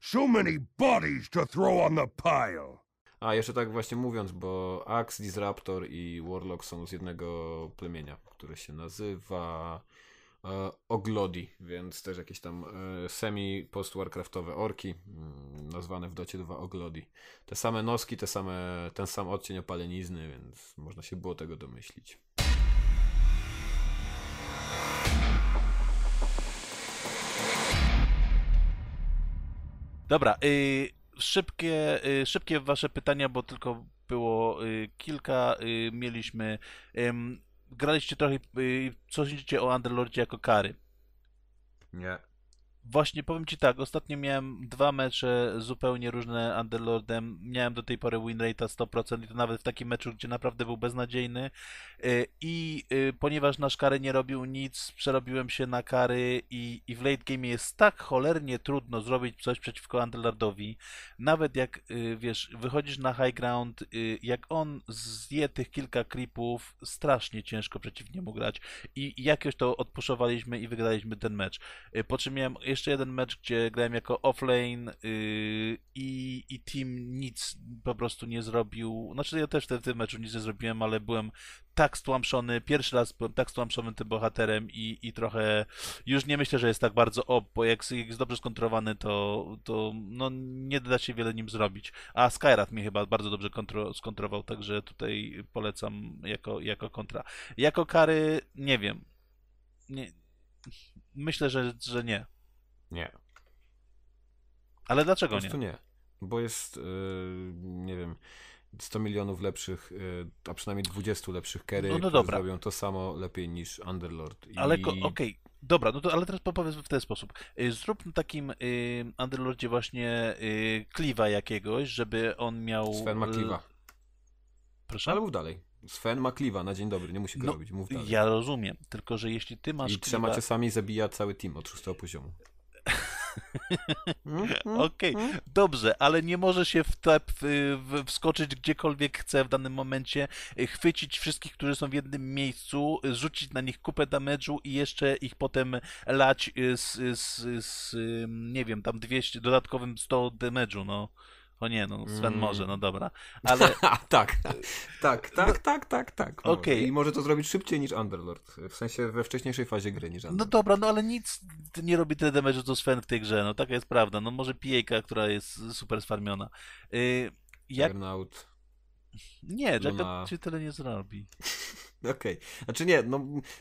so many bodies to throw on the pile. A, jeszcze tak właśnie mówiąc, bo Axe, Disruptor i Warlock są z jednego plemienia, które się nazywa e, Oglodi, więc też jakieś tam e, semi-post-warcraftowe orki, mm, nazwane w docie 2 Oglodi. Te same noski, te same, ten sam odcień opalenizny, więc można się było tego domyślić. Dobra, y szybkie, y, szybkie wasze pytania, bo tylko było y, kilka. Y, mieliśmy. Graliście trochę. Co sądzicie o Underlordzie jako kary? Nie. Właśnie powiem Ci tak, ostatnio miałem dwa mecze zupełnie różne Underlordem. Miałem do tej pory win rate'a 100% i to nawet w takim meczu, gdzie naprawdę był beznadziejny. Y, I y, ponieważ nasz kary nie robił nic, przerobiłem się na kary i, i w late game jest tak cholernie trudno zrobić coś przeciwko Underlordowi. Nawet jak, y, wiesz, wychodzisz na high ground, jak on zje tych kilka creepów, strasznie ciężko przeciw niemu grać. I, i jakieś to odpuszczowaliśmy i wygraliśmy ten mecz. Po czym miałem jeszcze jeden mecz, gdzie grałem jako offlane yy, i, i team nic po prostu nie zrobił. Znaczy ja też w tym meczu nic nie zrobiłem, ale byłem tak stłamszony, pierwszy raz byłem tak stłamszonym tym bohaterem i, i trochę już nie myślę, że jest tak bardzo op, bo jak, jak jest dobrze skontrowany, to, to no, nie da się wiele nim zrobić. A Skyrat mnie chyba bardzo dobrze kontro, skontrował, także tutaj polecam jako, jako kontra. Jako kary, nie wiem. Nie, myślę, że, że nie. Nie. Ale dlaczego nie? nie. Bo jest, yy, nie wiem, 100 milionów lepszych, y, a przynajmniej 20 lepszych carry, no, no dobra. robią to samo lepiej niż Underlord. I... Ale okej, okay. dobra, no to ale teraz powiedz w ten sposób. Y, zrób takim y, Underlordzie właśnie y, Kliwa jakiegoś, żeby on miał... Sven ma y, Kliwa. Proszę? Ale mów dalej. Sven ma Kliwa na dzień dobry, nie musi go no, robić, mów dalej. Ja rozumiem, tylko że jeśli ty masz I trzema Kliwa... czasami zabija cały team od szóstego poziomu. Mhm, Okej, okay, mhm. dobrze, ale nie może się w te, wskoczyć gdziekolwiek chce w danym momencie, y, chwycić wszystkich, którzy są w jednym miejscu, y, rzucić na nich kupę damage'u i jeszcze ich potem lać y, z, z, z nie wiem, tam 200, dodatkowym 100 damage'u, no. O nie, no Sven mm. może, no dobra. Ale... Tak. Tak, tak, tak, tak, tak, tak, tak. Okay. I może to zrobić szybciej niż Underlord, w sensie we wcześniejszej fazie gry niż no Underlord. No dobra, no ale nic nie robi tyle damage'u co Sven w tej grze, no taka jest prawda. No może pijejka, która jest super sfarmiona. Yy, jak... Burnout. Nie, Jack ci tyle nie zrobi. Okej. Okay. Znaczy nie, no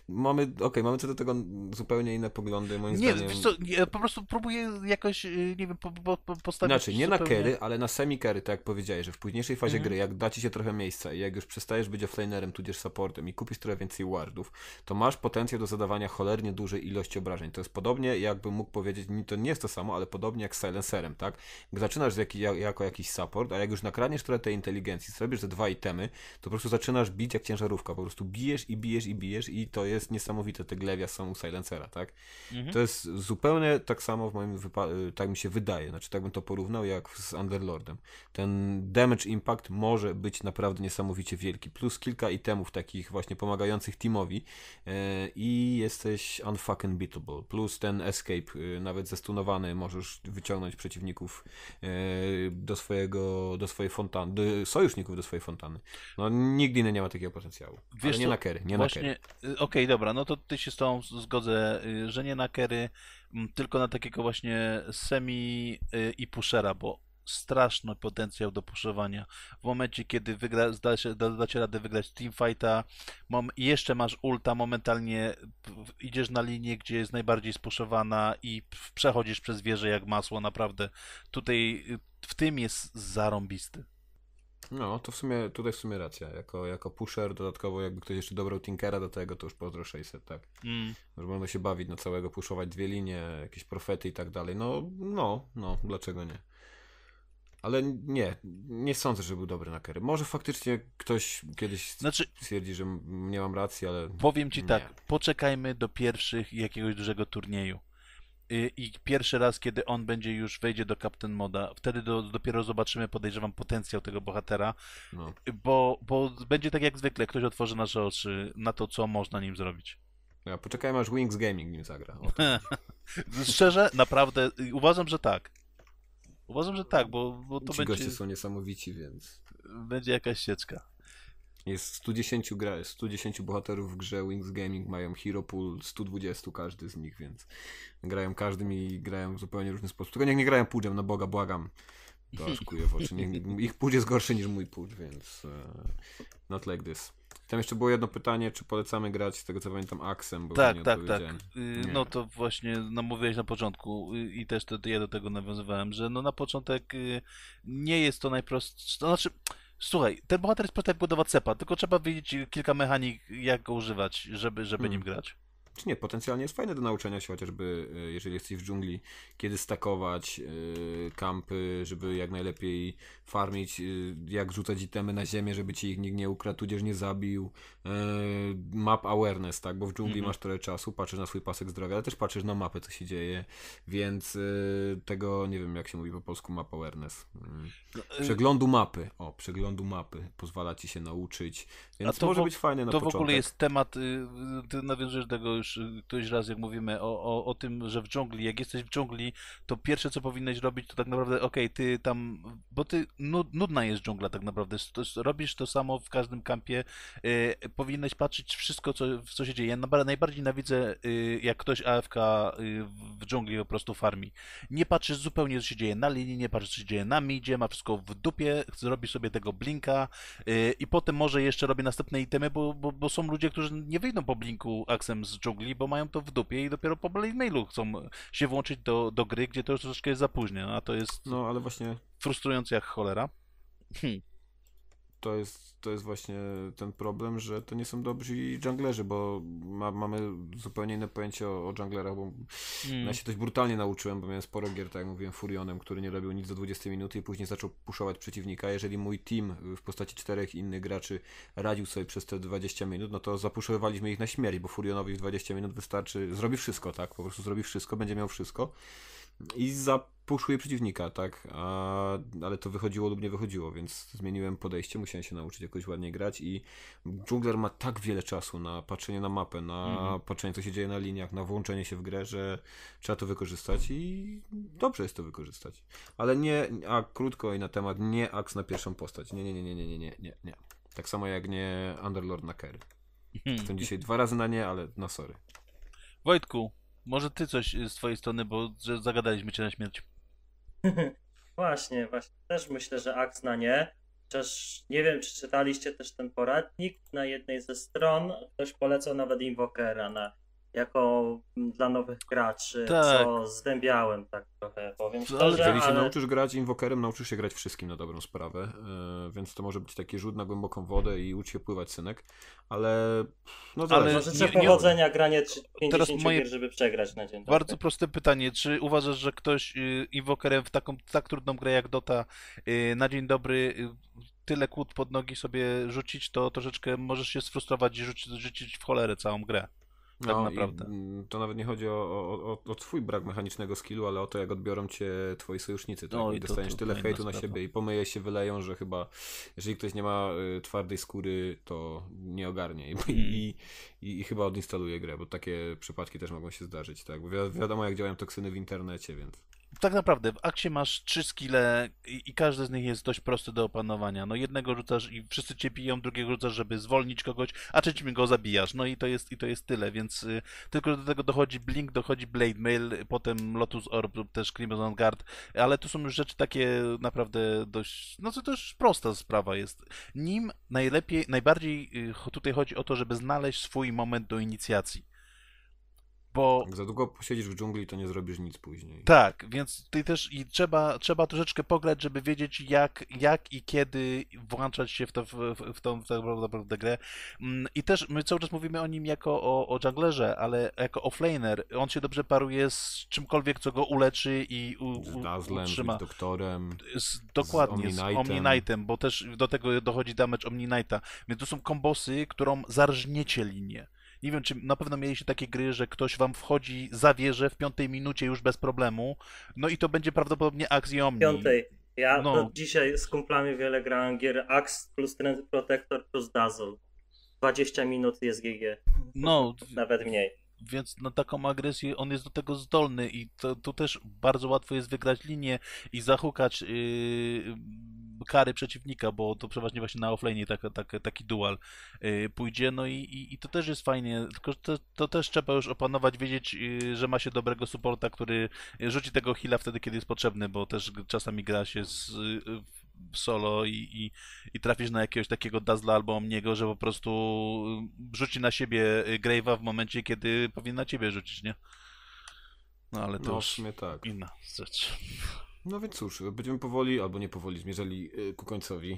mamy, okay, mamy co do tego zupełnie inne poglądy, moim nie, zdaniem. Nie, co, po prostu próbuję jakoś, y, nie wiem, po, po, postawić... Znaczy, nie zupełnie... na kery, ale na semi-kery, tak jak powiedziałeś, że w późniejszej fazie mm -hmm. gry, jak da ci się trochę miejsca i jak już przestajesz być offlanerem, tudzież supportem i kupisz trochę więcej wardów, to masz potencjał do zadawania cholernie dużej ilości obrażeń. To jest podobnie, jakbym mógł powiedzieć, to nie jest to samo, ale podobnie jak z silencerem, tak? Zaczynasz z jak, jako jakiś support, a jak już nakraniesz trochę tej inteligencji, zrobisz te dwa itemy, to po prostu zaczynasz bić jak ciężarówka, po prostu bijesz i bijesz i bijesz i to jest niesamowite te glewia u silencera, tak? Mhm. To jest zupełnie tak samo w moim wypadku, y, tak mi się wydaje, znaczy tak bym to porównał jak z Underlordem. Ten damage impact może być naprawdę niesamowicie wielki, plus kilka itemów takich właśnie pomagających teamowi e, i jesteś unfucking beatable, plus ten escape, yy, nawet zestunowany możesz wyciągnąć przeciwników e, do swojego, do swojej fontanny, sojuszników do swojej fontanny. No nigdy nie ma takiego potencjału. Wiesz, nie nie na kery, nie właśnie... na kery. Y, okej, okay, dobra, no to ty się z tą zgodzę, y, że nie na kery, tylko na takiego właśnie semi y, i pushera, bo straszny potencjał do puszowania. W momencie, kiedy wygra, da się, da, dacie radę wygrać teamfighta, i jeszcze masz ulta, momentalnie idziesz na linię, gdzie jest najbardziej spuszowana i przechodzisz przez wieżę jak masło, naprawdę. Tutaj w tym jest zarąbisty. No, to w sumie, tutaj w sumie racja. Jako, jako pusher, dodatkowo jakby ktoś jeszcze dobrał Tinkera do tego, to już pozdro 600, tak? Mm. Może można się bawić na no, całego, puszować dwie linie, jakieś profety i tak dalej. No, no, no, dlaczego nie? Ale nie, nie sądzę, że był dobry na Może faktycznie ktoś kiedyś znaczy, stwierdzi, że nie mam racji, ale. Powiem ci nie. tak, poczekajmy do pierwszych jakiegoś dużego turnieju. Y, i pierwszy raz, kiedy on będzie już wejdzie do Captain Moda, wtedy do, dopiero zobaczymy, podejrzewam, potencjał tego bohatera, no. bo, bo będzie tak jak zwykle, ktoś otworzy nasze oczy na to, co można nim zrobić. Ja poczekajmy, aż Wings Gaming nim zagra. Tak. Szczerze, naprawdę, uważam, że tak. Uważam, że tak, bo, bo to Ci będzie... goście są niesamowici, więc... Będzie jakaś sieczka. Jest 110, gra, 110 bohaterów w grze Wings Gaming, mają hero pool 120 każdy z nich, więc grają każdym i grają w zupełnie różny sposób. Tylko niech nie grają pudżem, na no Boga, błagam. To aż kuje w oczy. Niech, ich pudż jest gorszy niż mój pudż, więc uh, not like this. Tam jeszcze było jedno pytanie, czy polecamy grać, z tego co pamiętam, Axem, bo tak, nie tak, tak. Y, no to właśnie no, mówiłeś na początku y, i też to, ja do tego nawiązywałem, że no na początek y, nie jest to najprostsze, to znaczy Słuchaj, ten bohater jest jak do Cepa, tylko trzeba wiedzieć kilka mechanik, jak go używać, żeby, żeby hmm. nim grać. Czy nie, potencjalnie jest fajne do nauczenia się, chociażby e, jeżeli jesteś w dżungli, kiedy stakować yy, kampy, żeby jak najlepiej farmić, yy, jak rzucać itemy na ziemię, żeby ci ich nikt nie ukradł, tudzież nie zabił, Yy, map awareness, tak? Bo w dżungli mm -hmm. masz trochę czasu, patrzysz na swój pasek zdrowia, ale też patrzysz na mapę, co się dzieje, więc yy, tego nie wiem, jak się mówi po polsku map awareness. No, mm. y- przeglądu mapy. O, przeglądu mapy pozwala ci się nauczyć, więc to może być fajne na to początek. To w ogóle jest temat, y, y, ty nawiążesz tego już któryś raz, jak mówimy o, o, o tym, że w dżungli, jak jesteś w dżungli, to pierwsze, co powinieneś robić, to tak naprawdę, okej, okay, ty tam, bo ty, nudna jest dżungla tak naprawdę, robisz to samo w każdym kampie, powinieneś patrzeć wszystko, co, co się dzieje. Ja najbardziej nawidzę, y, jak ktoś AFK y, w dżungli po prostu farmi. Nie patrzy zupełnie, co się dzieje na linii, nie patrzy, co się dzieje na midzie, ma wszystko w dupie, zrobi sobie tego blinka y, i potem może jeszcze robi następne itemy, bo, bo, bo są ludzie, którzy nie wyjdą po blinku aksem z dżungli, bo mają to w dupie i dopiero po mailu chcą się włączyć do, do gry, gdzie to już troszeczkę jest za późno, a to jest... No, ale właśnie... Frustrujące jak cholera. Hmm to jest, to jest właśnie ten problem, że to nie są dobrzy dżunglerzy, bo ma, mamy zupełnie inne pojęcie o, o bo mm. ja się dość brutalnie nauczyłem, bo miałem sporo gier, tak jak mówiłem, Furionem, który nie robił nic do 20 minut i później zaczął puszować przeciwnika. Jeżeli mój team w postaci czterech innych graczy radził sobie przez te 20 minut, no to zapuszowaliśmy ich na śmierć, bo Furionowi w 20 minut wystarczy, zrobi wszystko, tak, po prostu zrobi wszystko, będzie miał wszystko i zapuszuję przeciwnika, tak? A, ale to wychodziło lub nie wychodziło, więc zmieniłem podejście, musiałem się nauczyć jakoś ładnie grać i dżungler ma tak wiele czasu na patrzenie na mapę, na mhm. patrzenie co się dzieje na liniach, na włączenie się w grę, że trzeba to wykorzystać i dobrze jest to wykorzystać. Ale nie, a krótko i na temat, nie aks na pierwszą postać. Nie, nie, nie, nie, nie, nie, nie, nie. Tak samo jak nie Underlord na Kerry. Mhm. Jestem dzisiaj dwa razy na nie, ale na no sorry. Wojtku, może ty coś y, z twojej strony, bo że zagadaliśmy cię na śmierć. właśnie, właśnie. Też myślę, że akt na nie. Chociaż nie wiem, czy czytaliście też ten poradnik. Na jednej ze stron ktoś polecał nawet Invokera na jako dla nowych graczy, tak. co zdębiałem tak trochę, powiem szczerze. Ale jeżeli się ale... nauczysz grać Invokerem, nauczysz się grać wszystkim na dobrą sprawę, yy, więc to może być taki rzut na głęboką wodę i ucz się pływać synek, ale no ale życzę powodzenia, nie... granie 50 Teraz moje... gier, żeby przegrać na dzień Bardzo dobry. proste pytanie, czy uważasz, że ktoś y, Invokerem w taką tak trudną grę jak Dota yy, na dzień dobry y, tyle kłód pod nogi sobie rzucić, to troszeczkę możesz się sfrustrować i rzucić, rzucić w cholerę całą grę. Tak no, naprawdę. To nawet nie chodzi o, o, o, twój brak mechanicznego skillu, ale o to, jak odbiorą cię twoi sojusznicy. Tak? No, I, dostaniesz to, to tyle hejtu na siebie i pomyje się wyleją, że chyba jeżeli ktoś nie ma y, twardej skóry, to nie ogarnie. mm. i, i, i, chyba odinstaluję grę, bo takie przypadki też mogą się zdarzyć, tak? Bo wi wiadomo, jak działają toksyny w internecie, więc. Tak naprawdę, w akcie masz trzy skille i, i, każdy z nich jest dość prosty do opanowania. No jednego rzucasz i wszyscy cię piją, drugiego rzucasz, żeby zwolnić kogoś, a trzecim go zabijasz. No i to jest, i to jest tyle, więc y, tylko do tego dochodzi Blink, dochodzi Blade Mail, potem Lotus Orb lub też Crimson Guard, ale to są już rzeczy takie naprawdę dość, no to też prosta sprawa jest. Nim najlepiej, najbardziej y, tutaj chodzi o to, żeby znaleźć swój moment do inicjacji. Bo... Jak za długo posiedzisz w dżungli, to nie zrobisz nic później. Tak, więc ty też i trzeba, trzeba troszeczkę pograć, żeby wiedzieć jak, jak i kiedy włączać się w, to, w, w tą w tak naprawdę grę. Mm, I też my cały czas mówimy o nim jako o, o junglerze, ale jako offlaner. On się dobrze paruje z czymkolwiek, co go uleczy i u, u, z Dazzlem, utrzyma. Z doktorem. Z, dokładnie, z Omninightem, bo też do tego dochodzi damage Omninighta. Więc to są kombosy, którą zarżniecie linię nie wiem, czy na pewno mieliście takie gry, że ktoś wam wchodzi za wieżę w piątej minucie już bez problemu, no i to będzie prawdopodobnie Axiomni. Piątej. Ja no. dzisiaj z kumplami wiele grałem gier Ax plus Trend Protector plus Dazzle. 20 minut jest GG. No. Nawet mniej więc na taką agresję on jest do tego zdolny i to, to też bardzo łatwo jest wygrać linię i zahukać yy, kary przeciwnika, bo to przeważnie właśnie na offlane tak, tak, taki dual yy, pójdzie, no i, i, i, to też jest fajnie, tylko to, to też trzeba już opanować, wiedzieć, yy, że ma się dobrego supporta, który rzuci tego hila wtedy, kiedy jest potrzebny, bo też czasami gra się z yy, solo i, i, i trafisz na jakiegoś takiego Dazla albo Omniego, że po prostu mm, rzuci na siebie y, Grave'a w momencie, kiedy powinien na ciebie rzucić, nie? No ale to no, już tak. inna rzecz. No więc cóż, będziemy powoli, albo nie powoli, zmierzali y, ku końcowi.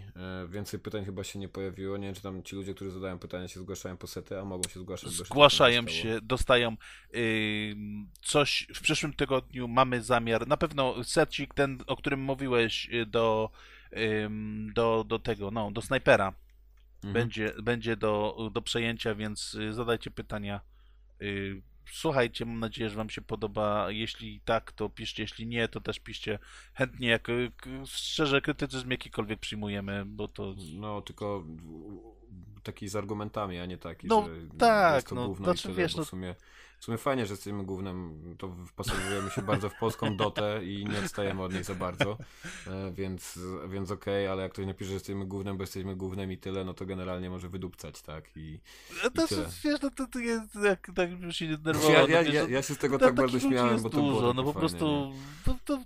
Y, więcej pytań chyba się nie pojawiło. Nie wiem, czy tam ci ludzie, którzy zadają pytania, się zgłaszają po sety, a mogą się zgłaszać. Zgłaszają się, się dostają yy, coś. W przyszłym tygodniu mamy zamiar, na pewno secik ten, o którym mówiłeś, do do, do tego, no, do snajpera. Mhm. Będzie, będzie do, do przejęcia, więc y, zadajcie pytania. Y, słuchajcie, mam nadzieję, że Wam się podoba. Jeśli tak, to piszcie, jeśli nie, to też piszcie chętnie. Jak, y, szczerze, krytycyzm jakikolwiek przyjmujemy, bo to. No, tylko taki z argumentami, a nie taki, no, że tak, jest to no, znaczy, wiesz, no... w sumie w sumie fajnie, że jesteśmy głównym, to wpasowujemy się bardzo w polską dotę i nie odstajemy od niej za bardzo, e, więc, więc okej, okay, ale jak ktoś napisze, że jesteśmy głównym, bo jesteśmy głównym i tyle, no to generalnie może wydupcać, tak? I, no to, wiesz, no to, to jest, tak, tak bym się nie nerwował. Ja, ja, ja, no ja, się z tego tak bardzo śmiałem, bo to dużo, było no po prostu, nie? To, to,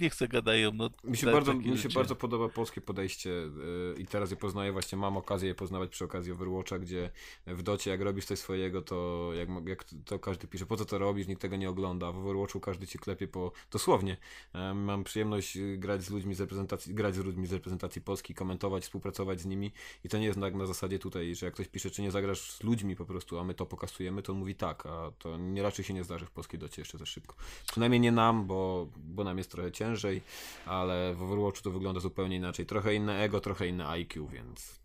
nie chcę gadają. No, mi się, bardzo, mi się bardzo podoba polskie podejście yy, i teraz je poznaję, właśnie mam okazję je poznawać przy okazji Overwatcha, gdzie w docie jak robisz coś swojego, to jak, jak to każdy pisze, po co to robisz, nikt tego nie ogląda. W Overwatchu każdy ci klepie po... Dosłownie. E, mam przyjemność e, grać z ludźmi z reprezentacji, grać z ludźmi z reprezentacji Polski, komentować, współpracować z nimi i to nie jest tak na zasadzie tutaj, że jak ktoś pisze, czy nie zagrasz z ludźmi po prostu, a my to pokasujemy, to on mówi tak, a to nie raczej się nie zdarzy w polskiej docie jeszcze za szybko. Przynajmniej nie nam, bo, bo nam jest trochę ciężej, ale w Overwatchu to wygląda zupełnie inaczej. Trochę inne ego, trochę inne IQ, więc...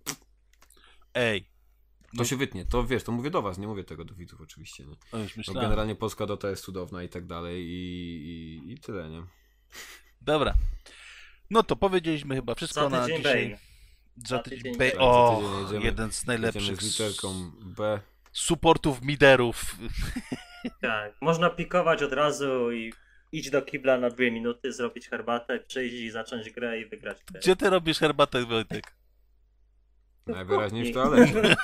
Ej, to no. się wytnie, to wiesz, to mówię do was, nie mówię tego do widzów oczywiście. Nie? No Bo generalnie polska dota jest cudowna i tak dalej i, i, i tyle, nie? Dobra. No to powiedzieliśmy chyba wszystko na dzisiaj. Bane. Za tydzień B. O, jeden z najlepszych. Z literką B. Supportów miderów. Tak, można pikować od razu i idź do kibla na dwie minuty, zrobić herbatę, przyjść i zacząć grę i wygrać. Grę. Gdzie ty robisz herbatę, Wojtek? No, Najwyraźniej w toalecie.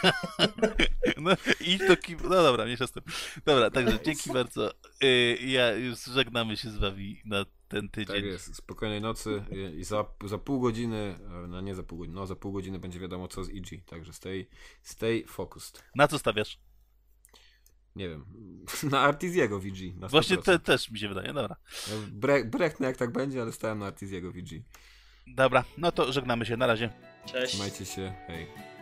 No i to, kim... No dobra, mniejsza z tym. Dobra, także dzięki bardzo. Y, ja już żegnamy się z wami na ten tydzień. Tak jest, spokojnej nocy i za, za pół godziny, e, no nie za pół godziny, no za pół godziny będzie wiadomo co z IG, e także stay, stay focused. Na co stawiasz? Nie wiem, na Artiziego VG. E na Właśnie te, też mi się wydaje, dobra. No, bre, brechnę jak tak będzie, ale stałem na Artiziego VG. Dobra, no to żegnamy się, na razie. Cześć. Trzymajcie się, hej.